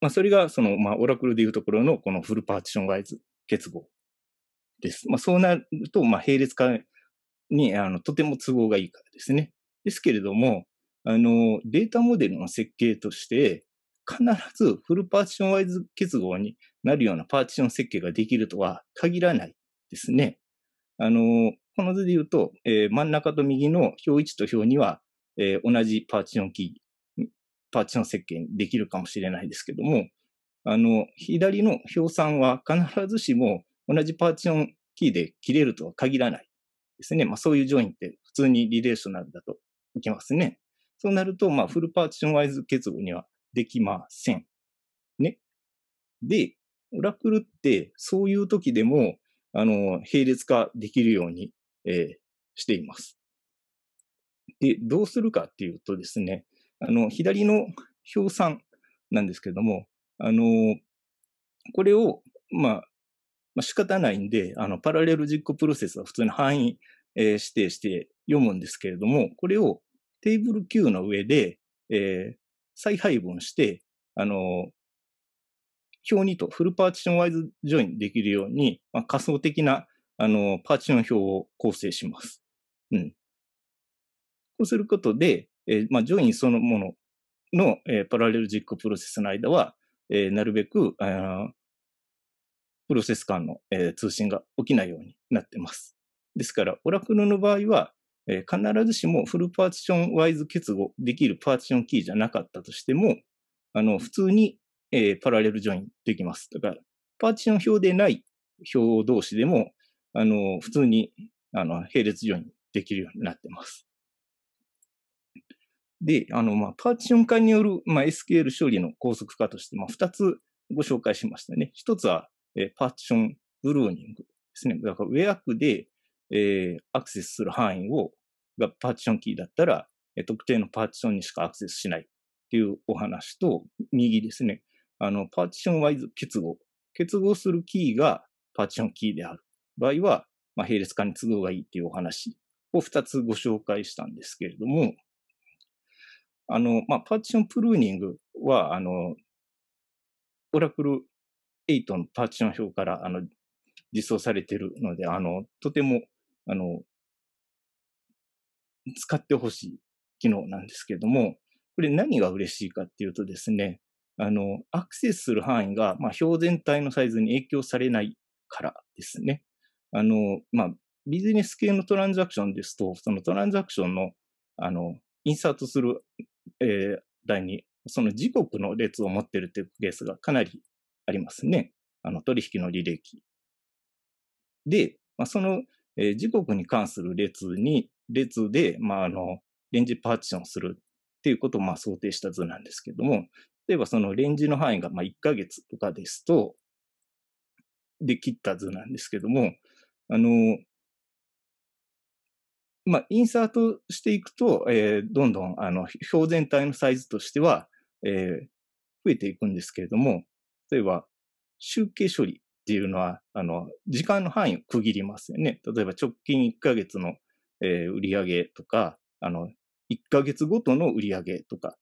B: まあ、それが、その、まあ、オラクルでいうところの、このフルパーティションワイズ結合です。まあ、そうなると、まあ、並列化に、あの、とても都合がいいからですね。ですけれども、あの、データモデルの設計として、必ずフルパーティションワイズ結合になるようなパーティション設計ができるとは限らないですね。あの、この図で言うと、えー、真ん中と右の表1と表2はえー、同じパーチションキー、パーチション設計にできるかもしれないですけども、あの、左の表算は必ずしも同じパーチションキーで切れるとは限らないですね。まあそういうジョインって普通にリレーショナルだといけますね。そうなると、まあフルパーチションワイズ結合にはできません。ね。で、オラクルってそういう時でも、あの、並列化できるように、えー、しています。で、どうするかっていうとですね、あの、左の表算なんですけども、あの、これを、まあ、まあ、仕方ないんで、あの、パラレル実行プロセスは普通に範囲、え指定して読むんですけれども、これをテーブル Q の上で、えー、再配分して、あの、表2とフルパーティションワイズジョインできるように、まあ、仮想的な、あの、パーティション表を構成します。うん。こうすることで、えー、まあ、ジョインそのものの、えー、パラレル実行プロセスの間は、えー、なるべく、あプロセス間の、えー、通信が起きないようになってます。ですから、オラクルの場合は、えー、必ずしもフルパーティションワイズ結合できるパーティションキーじゃなかったとしても、あの、普通に、えー、パラレルジョインできます。だから、パーティション表でない表同士でも、あの、普通に、あの、並列ジョインできるようになってます。で、あの、まあ、パーティション化による、まあ、SQL 処理の高速化として、まあ、2つご紹介しましたね。1つは、えー、パーティションブルーニングですね。だから、ウェアクで、えー、アクセスする範囲を、がパーティションキーだったら、えー、特定のパーティションにしかアクセスしないっていうお話と、右ですね。あの、パーティションワイズ結合。結合するキーがパーティションキーである。場合は、まあ、並列化に都合がいいっていうお話を2つご紹介したんですけれども、あの、まあ、パーティションプルーニングは、あの、オラクル8のパーティション表から、あの、実装されているので、あの、とても、あの、使ってほしい機能なんですけども、これ何が嬉しいかっていうとですね、あの、アクセスする範囲が、まあ、表全体のサイズに影響されないからですね。あの、まあ、ビジネス系のトランザクションですと、そのトランザクションの、あの、インサートするえ第ー、に、その時刻の列を持ってるっていうケースがかなりありますね。あの、取引の履歴。で、まあ、その、えー、時刻に関する列に、列で、まあ、あの、レンジパーティションするっていうことを、まあ、想定した図なんですけども、例えばそのレンジの範囲が、まあ、1ヶ月とかですと、で切った図なんですけども、あの、まあ、インサートしていくと、えー、どんどん、あの、表全体のサイズとしては、えー、増えていくんですけれども、例えば、集計処理っていうのは、あの、時間の範囲を区切りますよね。例えば、直近1ヶ月の、えー、売上とか、あの、1ヶ月ごとの売上とか。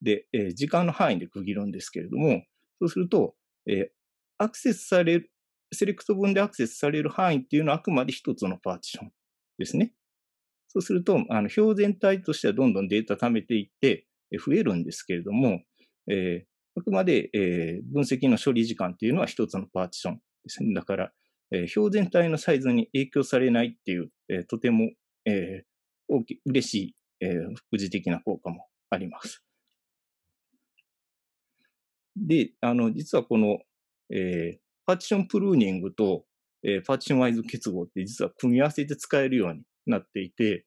B: で、えー、時間の範囲で区切るんですけれども、そうすると、えー、アクセスされる、セレクト分でアクセスされる範囲っていうのはあくまで一つのパーティション。ですね。そうすると、あの表全体としてはどんどんデータ貯めていって増えるんですけれども、えー、あくまで、えー、分析の処理時間というのは一つのパーティションですね。だから、えー、表全体のサイズに影響されないっていう、えー、とても、えー、大き嬉しい、えー、副次的な効果もあります。で、あの、実はこの、えー、パーティションプルーニングとえー、パーティションワイズ結合って実は組み合わせて使えるようになっていて、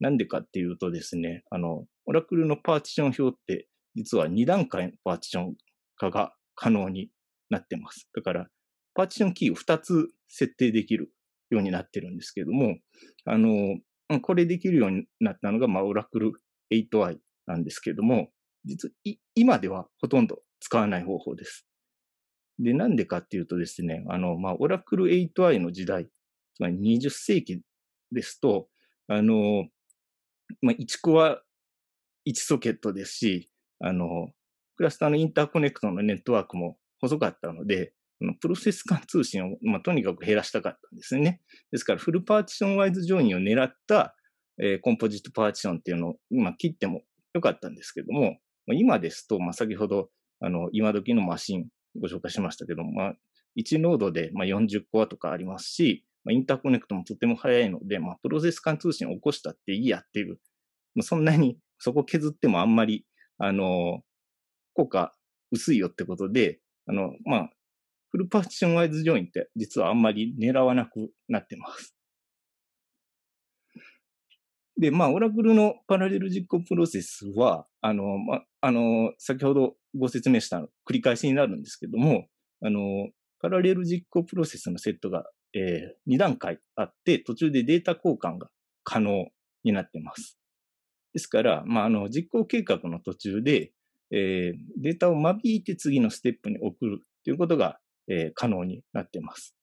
B: なんでかっていうとですね、あの、オラクルのパーティション表って、実は2段階のパーティション化が可能になってます。だから、パーティションキーを2つ設定できるようになってるんですけども、あの、これできるようになったのが、まあ、オラクル 8i なんですけども、実、今ではほとんど使わない方法です。で、なんでかっていうとですね、あの、まあ、オラクル 8i の時代、つまり20世紀ですと、あの、まあ、1コア1ソケットですし、あの、クラスターのインターコネクトのネットワークも細かったので、プロセス間通信を、まあ、とにかく減らしたかったんですね。ですから、フルパーティションワイズジョインを狙った、えー、コンポジットパーティションっていうのを、ま切ってもよかったんですけども、今ですと、まあ、先ほど、あの、今時のマシンご紹介しましたけど、まあ、1ノードでまあ40コアとかありますし、まあ、インターコネクトもとても早いので、まあ、プロセス間通信を起こしたっていいやっていう、まあ、そんなにそこ削ってもあんまり、あの、効果薄いよってことで、あの、まあ、フルパーティションワイズジョインって実はあんまり狙わなくなってます。で、まあ、オラクルのパラレル実行プロセスは、あの、まあ、あの、先ほどご説明した繰り返しになるんですけども、あの、パラレル実行プロセスのセットが、えー、2段階あって、途中でデータ交換が可能になってます。ですから、まあ、あの、実行計画の途中で、えー、データを間引いて次のステップに送るということが、えー、可能になってます。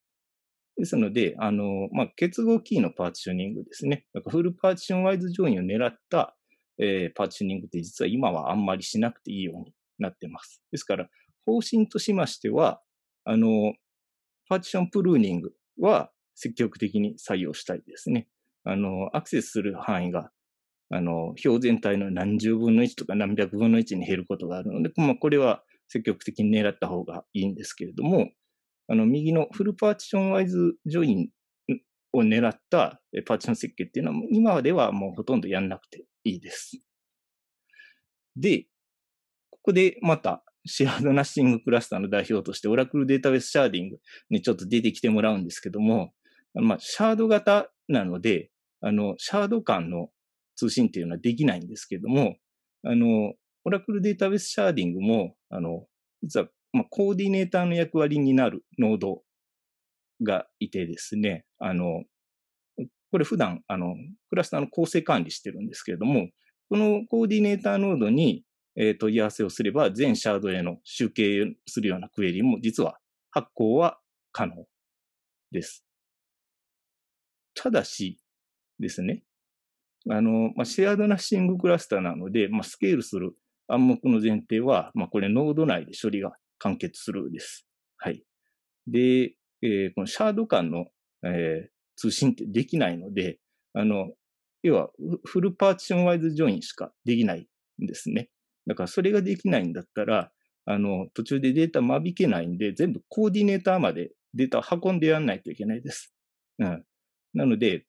B: ですので、あの、まあ、結合キーのパーティショニングですね。かフルパーティションワイズ上位を狙った、えー、パーティショニングって実は今はあんまりしなくていいようになってます。ですから、方針としましては、あの、パーティションプルーニングは積極的に採用したいですね。あの、アクセスする範囲が、あの、表全体の何十分の1とか何百分の1に減ることがあるので、まあ、これは積極的に狙った方がいいんですけれども、あの、右のフルパーティションワイズジョインを狙ったパーティション設計っていうのは、今ではもうほとんどやんなくていいです。で、こでまた、シェアードナッシングクラスターの代表として、オラクルデータベースシャーディングにちょっと出てきてもらうんですけども、まあ、シャード型なので、あの、シャード間の通信っていうのはできないんですけども、あの、オラクルデータベースシャーディングも、あの、実は、まあ、コーディネーターの役割になるノードがいてですね、あの、これ普段、あの、クラスターの構成管理してるんですけれども、このコーディネーターノードに、えー、問い合わせをすれば、全シャードへの集計するようなクエリも、実は発行は可能です。ただしですね、あの、まあ、シェアードナッシングクラスターなので、まあ、スケールする暗黙の前提は、まあ、これノード内で処理が完結するです。はい。で、えー、このシャード間の、えー、通信ってできないので、あの、要はフルパーティションワイズジョインしかできないんですね。だからそれができないんだったら、あの、途中でデータ間引けないんで、全部コーディネーターまでデータを運んでやらないといけないです。うん。なので、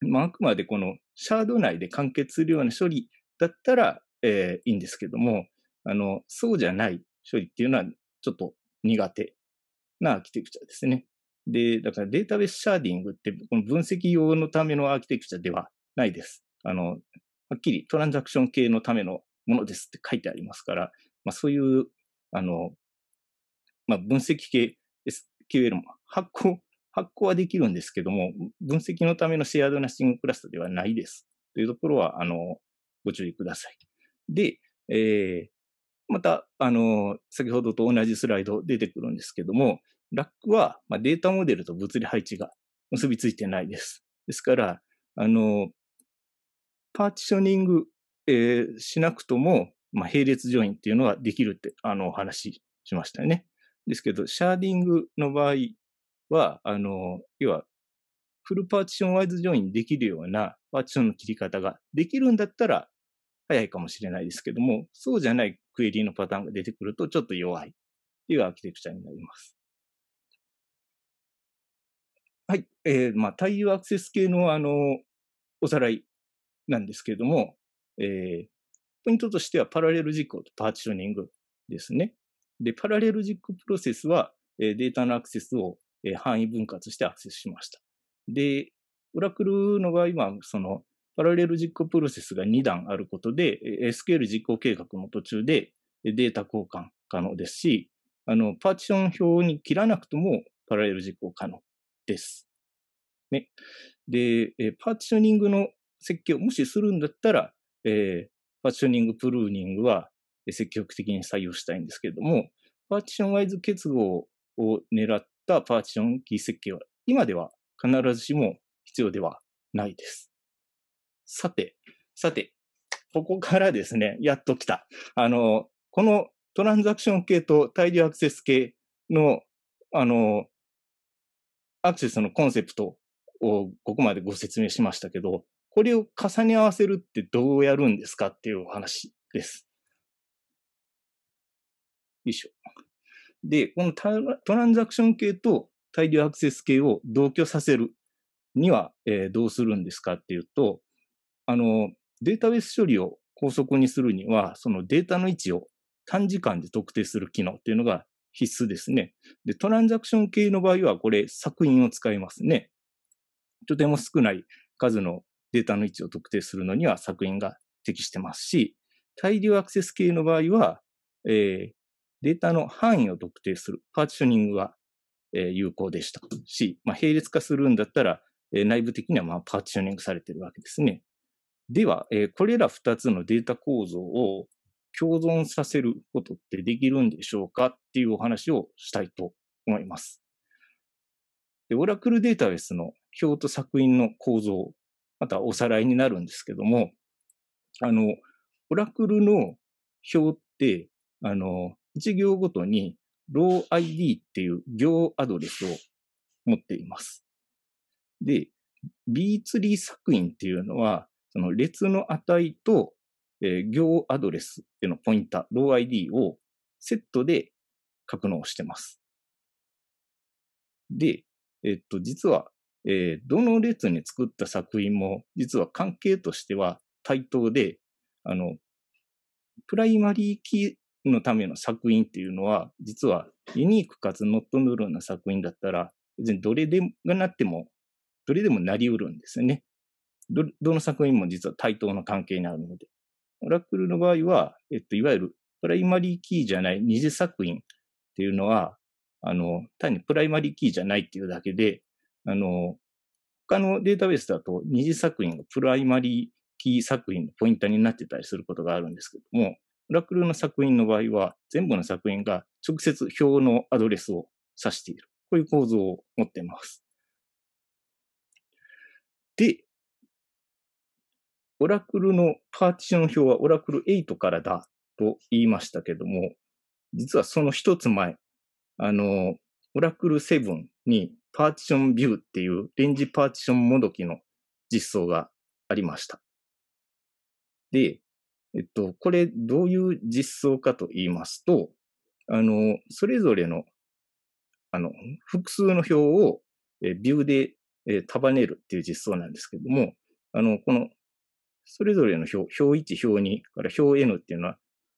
B: まあ、あくまでこのシャード内で完結するような処理だったら、えー、いいんですけども、あの、そうじゃない処理っていうのはちょっと苦手なアーキテクチャですね。で、だからデータベースシャーディングってこの分析用のためのアーキテクチャではないです。あの、はっきりトランザクション系のためのものですって書いてありますから、まあ、そういう、あの、まあ、分析系 SQL も発行、発行はできるんですけども、分析のためのシェアドナッシングクラスターではないです。というところは、あの、ご注意ください。で、えー、また、あの、先ほどと同じスライド出てくるんですけども、ラックは、まあ、データモデルと物理配置が結びついてないです。ですから、あの、パーティショニングえー、しなくとも、まあ、並列ジョインっていうのはできるって、あの、お話しましたよね。ですけど、シャーディングの場合は、あの、要は、フルパーティションワイズジョインできるようなパーティションの切り方ができるんだったら、早いかもしれないですけども、そうじゃないクエリーのパターンが出てくると、ちょっと弱いっていうアーキテクチャになります。はい。えー、まあ、対応アクセス系の、あの、おさらいなんですけれども、えー、ポイントとしてはパラレル実行とパーティショニングですね。で、パラレル実行プロセスは、えー、データのアクセスを、えー、範囲分割してアクセスしました。で、オラクルの場合は、その、パラレル実行プロセスが2段あることで、SQL 実行計画の途中でデータ交換可能ですし、あの、パーティション表に切らなくともパラレル実行可能です。ね。で、パーティショニングの設計をもしするんだったら、えー、ファッショニング、プルーニングは積極的に採用したいんですけれども、パーティションワイズ結合を狙ったパーティションキー設計は今では必ずしも必要ではないです。さて、さて、ここからですね、やっと来た。あの、このトランザクション系と大量アクセス系の、あの、アクセスのコンセプトをここまでご説明しましたけど、これを重ね合わせるってどうやるんですかっていうお話です。よいしょ。で、このトランザクション系と大量アクセス系を同居させるには、えー、どうするんですかっていうと、あの、データベース処理を高速にするには、そのデータの位置を短時間で特定する機能っていうのが必須ですね。で、トランザクション系の場合は、これ、作品を使いますね。とても少ない数のデータの位置を特定するのには作品が適してますし、対流アクセス系の場合は、えー、データの範囲を特定するパーティショニングが、えー、有効でしたし、まあ、並列化するんだったら、えー、内部的にはまあパーティショニングされてるわけですね。では、えー、これら2つのデータ構造を共存させることってできるんでしょうかっていうお話をしたいと思います。で、オラクルデータベースの表と作品の構造またおさらいになるんですけども、あの、オラクルの表って、あの、1行ごとにロー i d っていう行アドレスを持っています。で、B ツリー作品っていうのは、その列の値と、えー、行アドレスへのポインター、ロー i d をセットで格納してます。で、えっと、実はえー、どの列に作った作品も、実は関係としては対等で、あの、プライマリーキーのための作品っていうのは、実はユニークかつノットヌルな作品だったら、別にどれでがなっても、どれでもなりうるんですよね。ど、どの作品も実は対等の関係にあるので。オラクルの場合は、えっと、いわゆるプライマリーキーじゃない二次作品っていうのは、あの、単にプライマリーキーじゃないっていうだけで、あの、他のデータベースだと二次作品がプライマリーキー作品のポインターになってたりすることがあるんですけども、オラクルの作品の場合は全部の作品が直接表のアドレスを指している。こういう構造を持っています。で、オラクルのパーティション表はオラクル8からだと言いましたけども、実はその一つ前、あの、オラクル7にパーティションビューっていうレンジパーティションもどきの実装がありました。で、えっと、これどういう実装かと言いますと、あの、それぞれの、あの、複数の表をビューで束ねるっていう実装なんですけども、あの、この、それぞれの表、表1、表2から表 N っていうのは、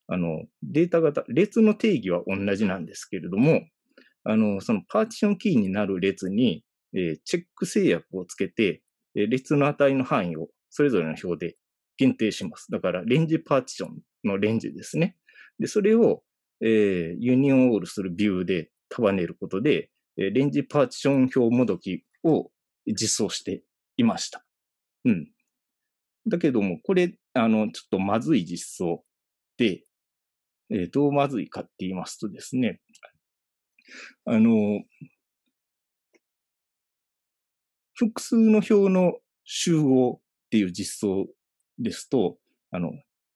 B: あの、データ型、列の定義は同じなんですけれども、あの、そのパーティションキーになる列に、えー、チェック制約をつけて、えー、列の値の範囲をそれぞれの表で限定します。だから、レンジパーティションのレンジですね。で、それを、えー、ユニオンオールするビューで束ねることで、えー、レンジパーティション表もどきを実装していました。うん。だけども、これ、あの、ちょっとまずい実装で、えー、どうまずいかって言いますとですね、あの、複数の表の集合っていう実装ですと、あの、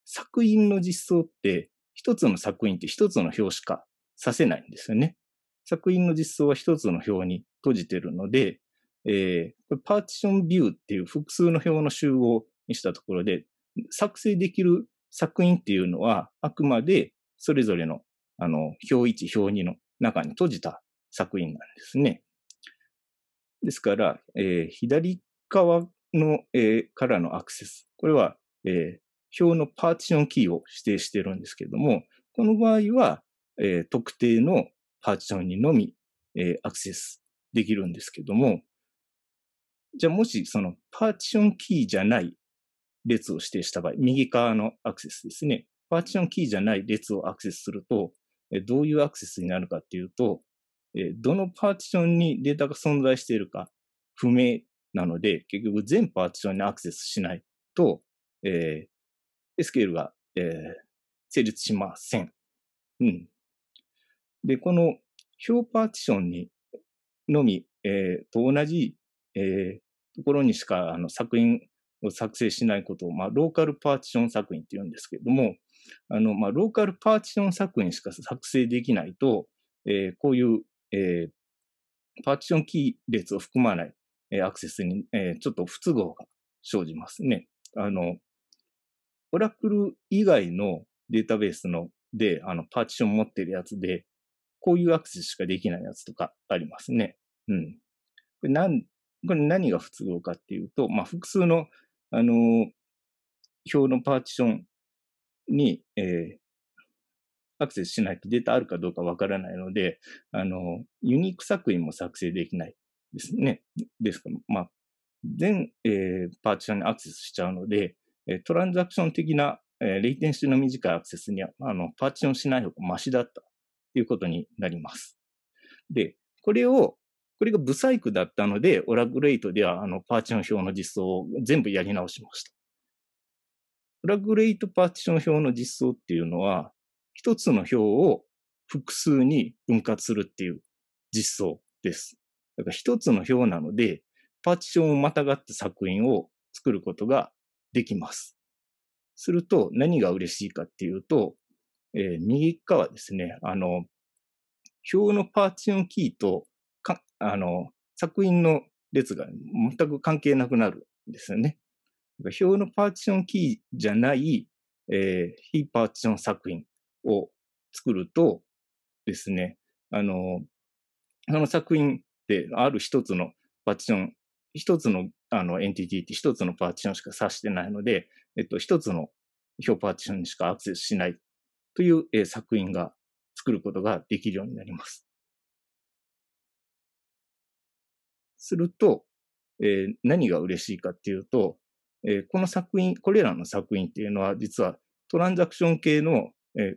B: 作品の実装って、一つの作品って一つの表しかさせないんですよね。作品の実装は一つの表に閉じてるので、えー、パーティションビューっていう複数の表の集合にしたところで、作成できる作品っていうのは、あくまでそれぞれの、あの、表1、表2の中に閉じた作品なんですね。ですから、えー、左側の、えー、からのアクセス。これは、えー、表のパーティションキーを指定しているんですけれども、この場合は、えー、特定のパーティションにのみ、えー、アクセスできるんですけども、じゃあもしそのパーティションキーじゃない列を指定した場合、右側のアクセスですね。パーティションキーじゃない列をアクセスすると、どういうアクセスになるかっていうと、どのパーティションにデータが存在しているか不明なので、結局全パーティションにアクセスしないと、えー、スケールが、えー、成立しません。うん。で、この表パーティションにのみ、えー、と同じ、えー、ところにしかあの作品を作成しないことを、まあ、ローカルパーティション作品って言うんですけれども、あの、まあ、ローカルパーティション作品しか作成できないと、えー、こういう、えー、パーティションキー列を含まない、えー、アクセスに、えー、ちょっと不都合が生じますね。あの、オラクル以外のデータベースので、あの、パーティション持ってるやつで、こういうアクセスしかできないやつとかありますね。うん。これなん、これ何が不都合かっていうと、まあ、複数の、あの表のパーティションに、えー、アクセスしないとデータあるかどうかわからないので、あの、ユニーク作品も作成できないですね。ですから、まあ、全、えー、パーティションにアクセスしちゃうので、えトランザクション的な、えー、レイテンシーの短いアクセスには、あのパーティションしない方がマシだったということになります。で、これを、これがブサイクだったので、オラグレイトではあのパーティション表の実装を全部やり直しました。フラグレイトパーティション表の実装っていうのは、一つの表を複数に分割するっていう実装です。だから一つの表なので、パーティションをまたがって作品を作ることができます。すると何が嬉しいかっていうと、えー、右側ですね、あの、表のパーティションキーとあの、作品の列が全く関係なくなるんですよね。表のパーティションキーじゃない、えー、非パーティション作品を作るとですね、あの、その作品ってある一つのパーティション、一つのあのエンティティって一つのパーティションしか指してないので、えっと、一つの表パーティションにしかアクセスしないという、えー、作品が作ることができるようになります。すると、えー、何が嬉しいかっていうと、えー、この作品、これらの作品っていうのは実はトランザクション系の、えー、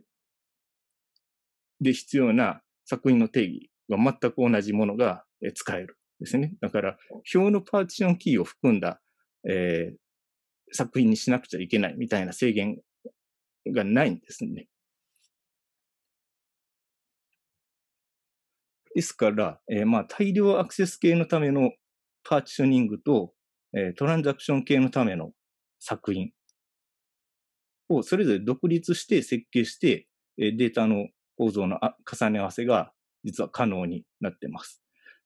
B: で必要な作品の定義が全く同じものが使えるですね。だから、表のパーティションキーを含んだ、えー、作品にしなくちゃいけないみたいな制限がないんですね。ですから、えー、まあ大量アクセス系のためのパーティショニングと、えー、トランザクション系のための作品をそれぞれ独立して設計して、えー、データの構造の重ね合わせが実は可能になってます。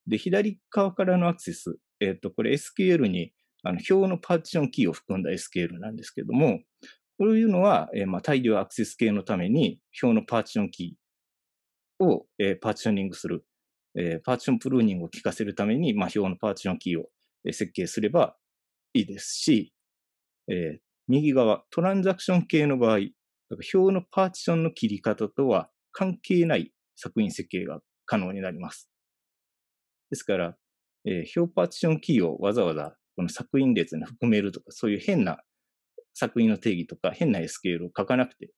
B: で、左側からのアクセス、えっ、ー、と、これ SQL にあの表のパーティションキーを含んだ SQL なんですけども、こういうのは、えー、まあ、大量アクセス系のために表のパーティションキーを、えー、パーティショニングする、えー、パーティションプルーニングを効かせるために、まあ、表のパーティションキーを設計すればいいですし、えー、右側、トランザクション系の場合、表のパーティションの切り方とは関係ない作品設計が可能になります。ですから、えー、表パーティションキーをわざわざこの作品列に含めるとか、そういう変な作品の定義とか、変な SQL を書かなくて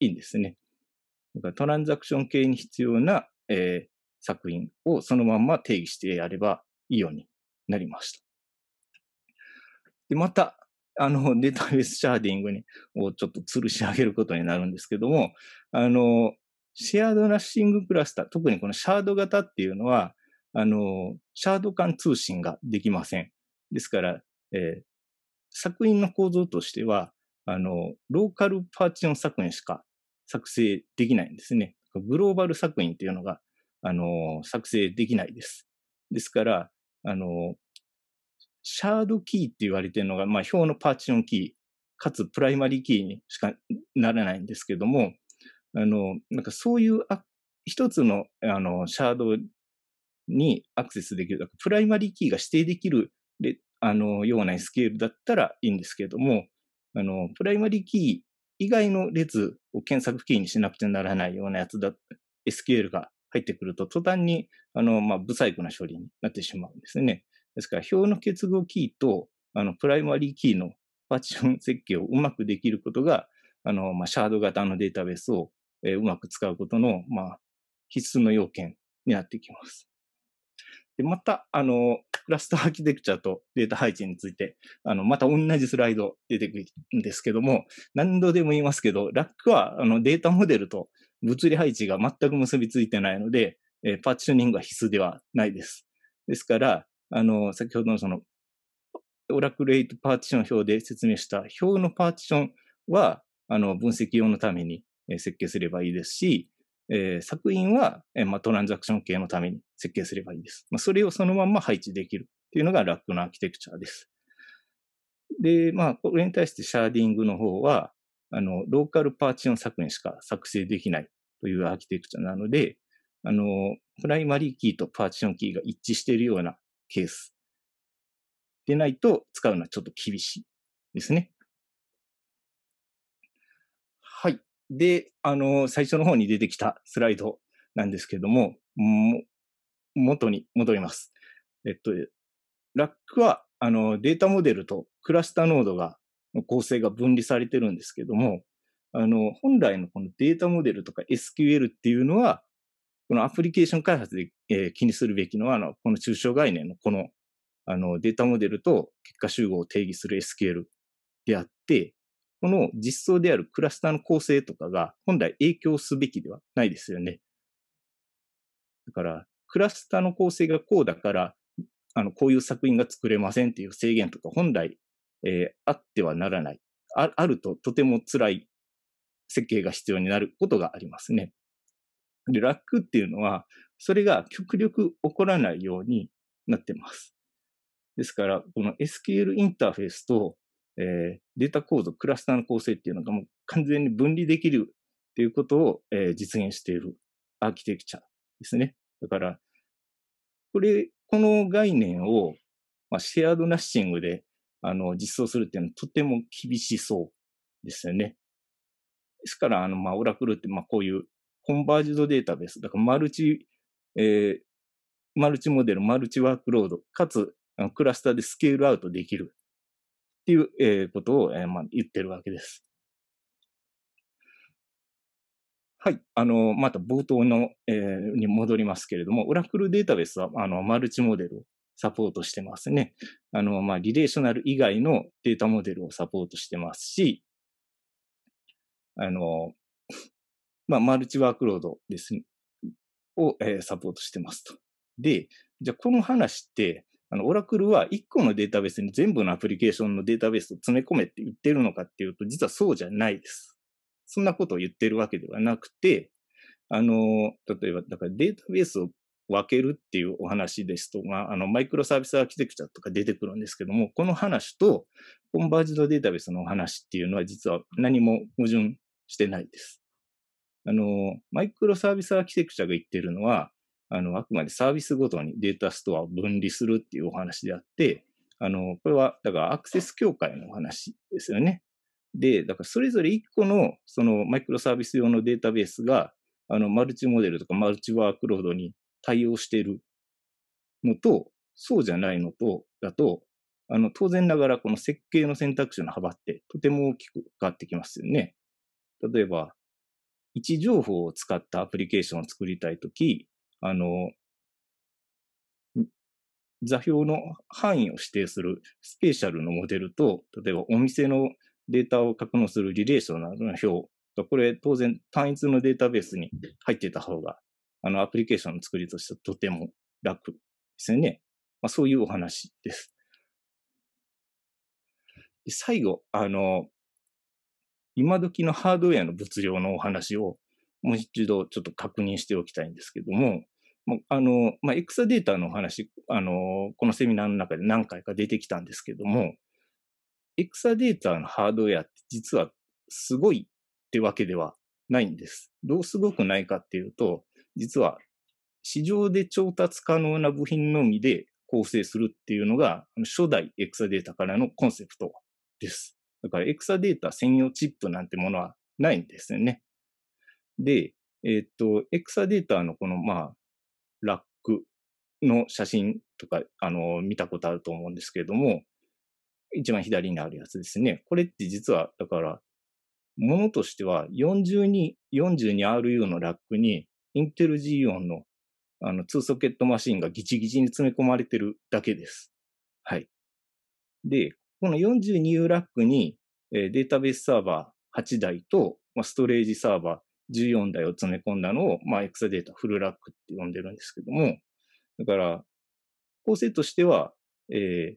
B: いいんですね。だからトランザクション系に必要な、えー、作品をそのまんま定義してやればいいようになりました。で、また、あの、デ *laughs* ータベースシャーディングに、をちょっと吊るし上げることになるんですけども、あの、シェアードラッシングクラスター、特にこのシャード型っていうのは、あの、シャード間通信ができません。ですから、えー、作品の構造としては、あの、ローカルパーチョン作品しか作成できないんですね。グローバル作品っていうのが、あの、作成できないです。ですから、あの、シャードキーって言われてるのが、まあ、表のパーチションキー、かつプライマリーキーにしかならないんですけども、あの、なんかそういうあ、一つの、あの、シャードにアクセスできる、プライマリーキーが指定できるで、あの、ようなスケールだったらいいんですけども、あの、プライマリーキー以外の列を検索キーにしなくてならないようなやつだ、スケールが入ってくると、途端に、あの、まあ、不細工な処理になってしまうんですね。ですから、表の結合キーと、あの、プライマリーキーのパーティション設計をうまくできることが、あの、まあ、シャード型のデータベースを、えー、うまく使うことの、まあ、必須の要件になってきます。で、また、あの、クラスターアーキテクチャとデータ配置について、あの、また同じスライド出てくるんですけども、何度でも言いますけど、ラックは、あの、データモデルと物理配置が全く結びついてないので、えー、パーティショニングは必須ではないです。ですから、あの、先ほどのその、オラクル8パーティション表で説明した表のパーティションは、あの、分析用のために設計すればいいですし、えー、作品は、えーまあ、トランザクション系のために設計すればいいです。まあ、それをそのまま配置できるっていうのがラックのアーキテクチャです。で、まあ、これに対してシャーディングの方は、あの、ローカルパーチョン削減しか作成できないというアーキテクチャなので、あの、プライマリーキーとパーチョンキーが一致しているようなケースでないと使うのはちょっと厳しいですね。はい。で、あの、最初の方に出てきたスライドなんですけども、も元に戻ります。えっと、ラックは、あの、データモデルとクラスターノードがの構成が分離されてるんですけども、あの、本来のこのデータモデルとか SQL っていうのは、このアプリケーション開発で、えー、気にするべきのは、あの、この抽象概念のこの、あの、データモデルと結果集合を定義する SQL であって、この実装であるクラスターの構成とかが本来影響すべきではないですよね。だから、クラスターの構成がこうだから、あの、こういう作品が作れませんっていう制限とか本来えー、あってはならない。ああるととても辛い設計が必要になることがありますね。で、ラックっていうのは、それが極力起こらないようになってます。ですから、この SQL インターフェースと、えー、データ構造、クラスターの構成っていうのがもう完全に分離できるっていうことを、えー、実現しているアーキテクチャですね。だから、これ、この概念を、まあ、シェアードナッシングであの、実装するっていうのはとても厳しそうですよね。ですから、あの、まあ、オラクルって、まあ、こういうコンバージドデータベース、だからマルチ、えー、マルチモデル、マルチワークロード、かつ、クラスターでスケールアウトできるっていう、えー、ことを、えーまあ、言ってるわけです。はい。あの、また冒頭の、えー、に戻りますけれども、オラクルデータベースは、あの、マルチモデルをサポートしてますね。あの、まあ、リレーショナル以外のデータモデルをサポートしてますし、あの、まあ、マルチワークロードです、ね、を、えー、サポートしてますと。で、じゃあこの話って、あの、オラクルは1個のデータベースに全部のアプリケーションのデータベースを詰め込めって言ってるのかっていうと、実はそうじゃないです。そんなことを言ってるわけではなくて、あの、例えば、だからデータベースを分けるっていうお話ですと、か、あ、あの、マイクロサービスアーキテクチャとか出てくるんですけども、この話と、コンバージドデータベースのお話っていうのは実は何も矛盾してないです。あの、マイクロサービスアーキテクチャが言ってるのは、あの、あくまでサービスごとにデータストアを分離するっていうお話であって、あの、これは、だからアクセス協会のお話ですよね。で、だからそれぞれ1個の、そのマイクロサービス用のデータベースが、あの、マルチモデルとかマルチワークロードに対応しているのと、そうじゃないのと、だと、あの、当然ながらこの設計の選択肢の幅ってとても大きく変わってきますよね。例えば、位置情報を使ったアプリケーションを作りたいとき、あの、座標の範囲を指定するスペシャルのモデルと、例えばお店のデータを格納するリレーショナルの表が、これ当然単一のデータベースに入ってた方があの、アプリケーションの作りとしてはとても楽ですよね。まあ、そういうお話です。で最後、あの、今時のハードウェアの物量のお話をもう一度ちょっと確認しておきたいんですけども、あの、まあ、エクサデータのお話、あの、このセミナーの中で何回か出てきたんですけども、エクサデータのハードウェアって実はすごいってわけではないんです。どうすごくないかっていうと、実は市場で調達可能な部品のみで構成するっていうのが、初代エクサデータからのコンセプトです。だからエクサデータ専用チップなんてものはないんですよね。で、えー、っと、エクサデータのこの、まあ、ラックの写真とか、あの、見たことあると思うんですけれども、一番左にあるやつですね。これって実は、だから、ものとしては42、42RU のラックにインテル G4 のあの2ソケットマシンがギチギチに詰め込まれてるだけです。はい。で、この 42U ラックに、えー、データベースサーバー8台と、まあ、ストレージサーバー14台を詰め込んだのを、まあ、エクサデータフルラックって呼んでるんですけども、だから、構成としては、えー、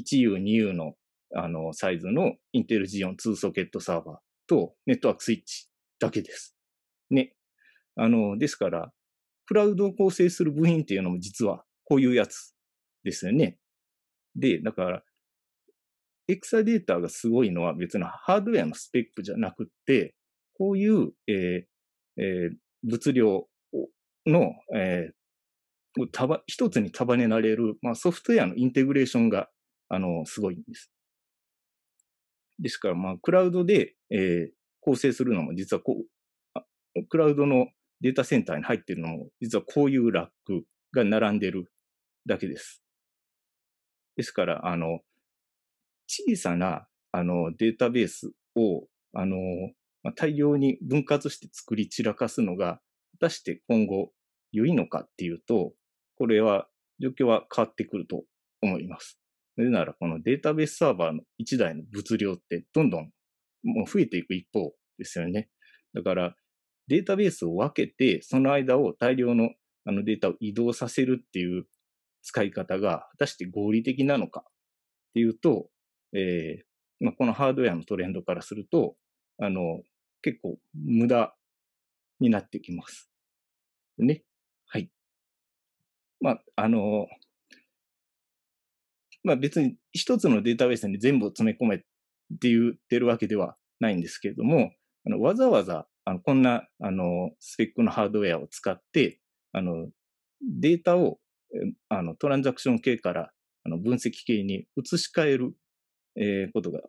B: 1U、2U のあのサイズのインテル G4 2ソケットサーバーとネットワークスイッチだけです。ね。あの、ですから、クラウドを構成する部品っていうのも実はこういうやつですよね。で、だから、エクサデータがすごいのは別のハードウェアのスペックじゃなくて、こういう、えーえー、物量の、えー、束一つに束ねられる、まあ、ソフトウェアのインテグレーションが、あの、すごいんです。ですから、まあ、クラウドで、えー、構成するのも実はこう、クラウドのデータセンターに入ってるのも、実はこういうラックが並んでるだけです。ですから、あの、小さな、あの、データベースを、あの、まあ、大量に分割して作り散らかすのが、果たして今後良いのかっていうと、これは、状況は変わってくると思います。なぜなら、このデータベースサーバーの1台の物量ってどんどんもう増えていく一方ですよね。だから、データベースを分けて、その間を大量のあのデータを移動させるっていう使い方が果たして合理的なのかっていうと、えーまあ、このハードウェアのトレンドからすると、あの、結構無駄
C: になってきます。ね。はい。ま
B: あ、あの、まあ別に一つのデータベースに全部を詰め込めって言ってるわけではないんですけれども、あのわざわざあのこんな、あの、スペックのハードウェアを使って、あの、データを、あの、トランザクション系から、あの、分析系に移し替える、えー、ことが、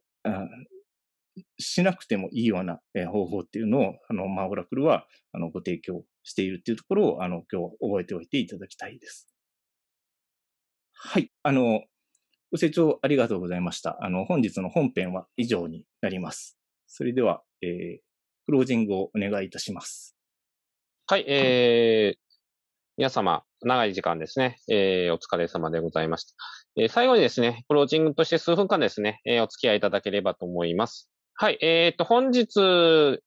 B: しなくてもいいような方法っていうのを、あの、まあ、オラクルは、あの、ご提供しているっていうところを、あの、今日覚えておいていただきたいです。はい。あの、ご清聴ありがとうございました。あの、本日の本編は以上になります。それでは、えー、クロージングをお願
A: いいたします。はい、えー、皆様、長い時間ですね、えー、お疲れ様でございました。え最後にですね、クロージングとして数分間ですね、えお付き合いいただければと思います。はい、えっ、ー、と、本日、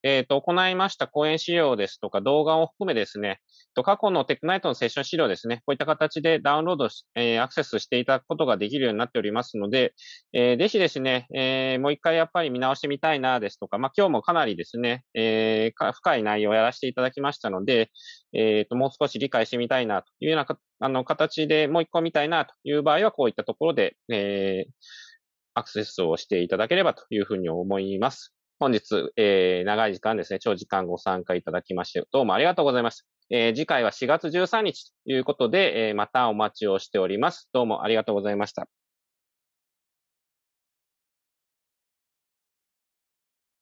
A: えっ、ー、と、行いました講演資料ですとか動画を含めですね、過去のテックナイトのセッション資料ですね、こういった形でダウンロードし、えー、アクセスしていただくことができるようになっておりますので、えー、ぜひですね、えー、もう一回やっぱり見直してみたいなですとか、まあ、今日もかなりですね、えー、深い内容をやらせていただきましたので、えっ、ー、と、もう少し理解してみたいなというようなあの形でもう一個見たいなという場合は、こういったところで、えー、アクセスをしていただければというふうに思います。本日、えー、長い時間ですね、長時間ご参加いただきまして、どうもありがとうございました。えー、次回は4月13日ということで、えー、またお待ちをしております。どうもありがとうございました。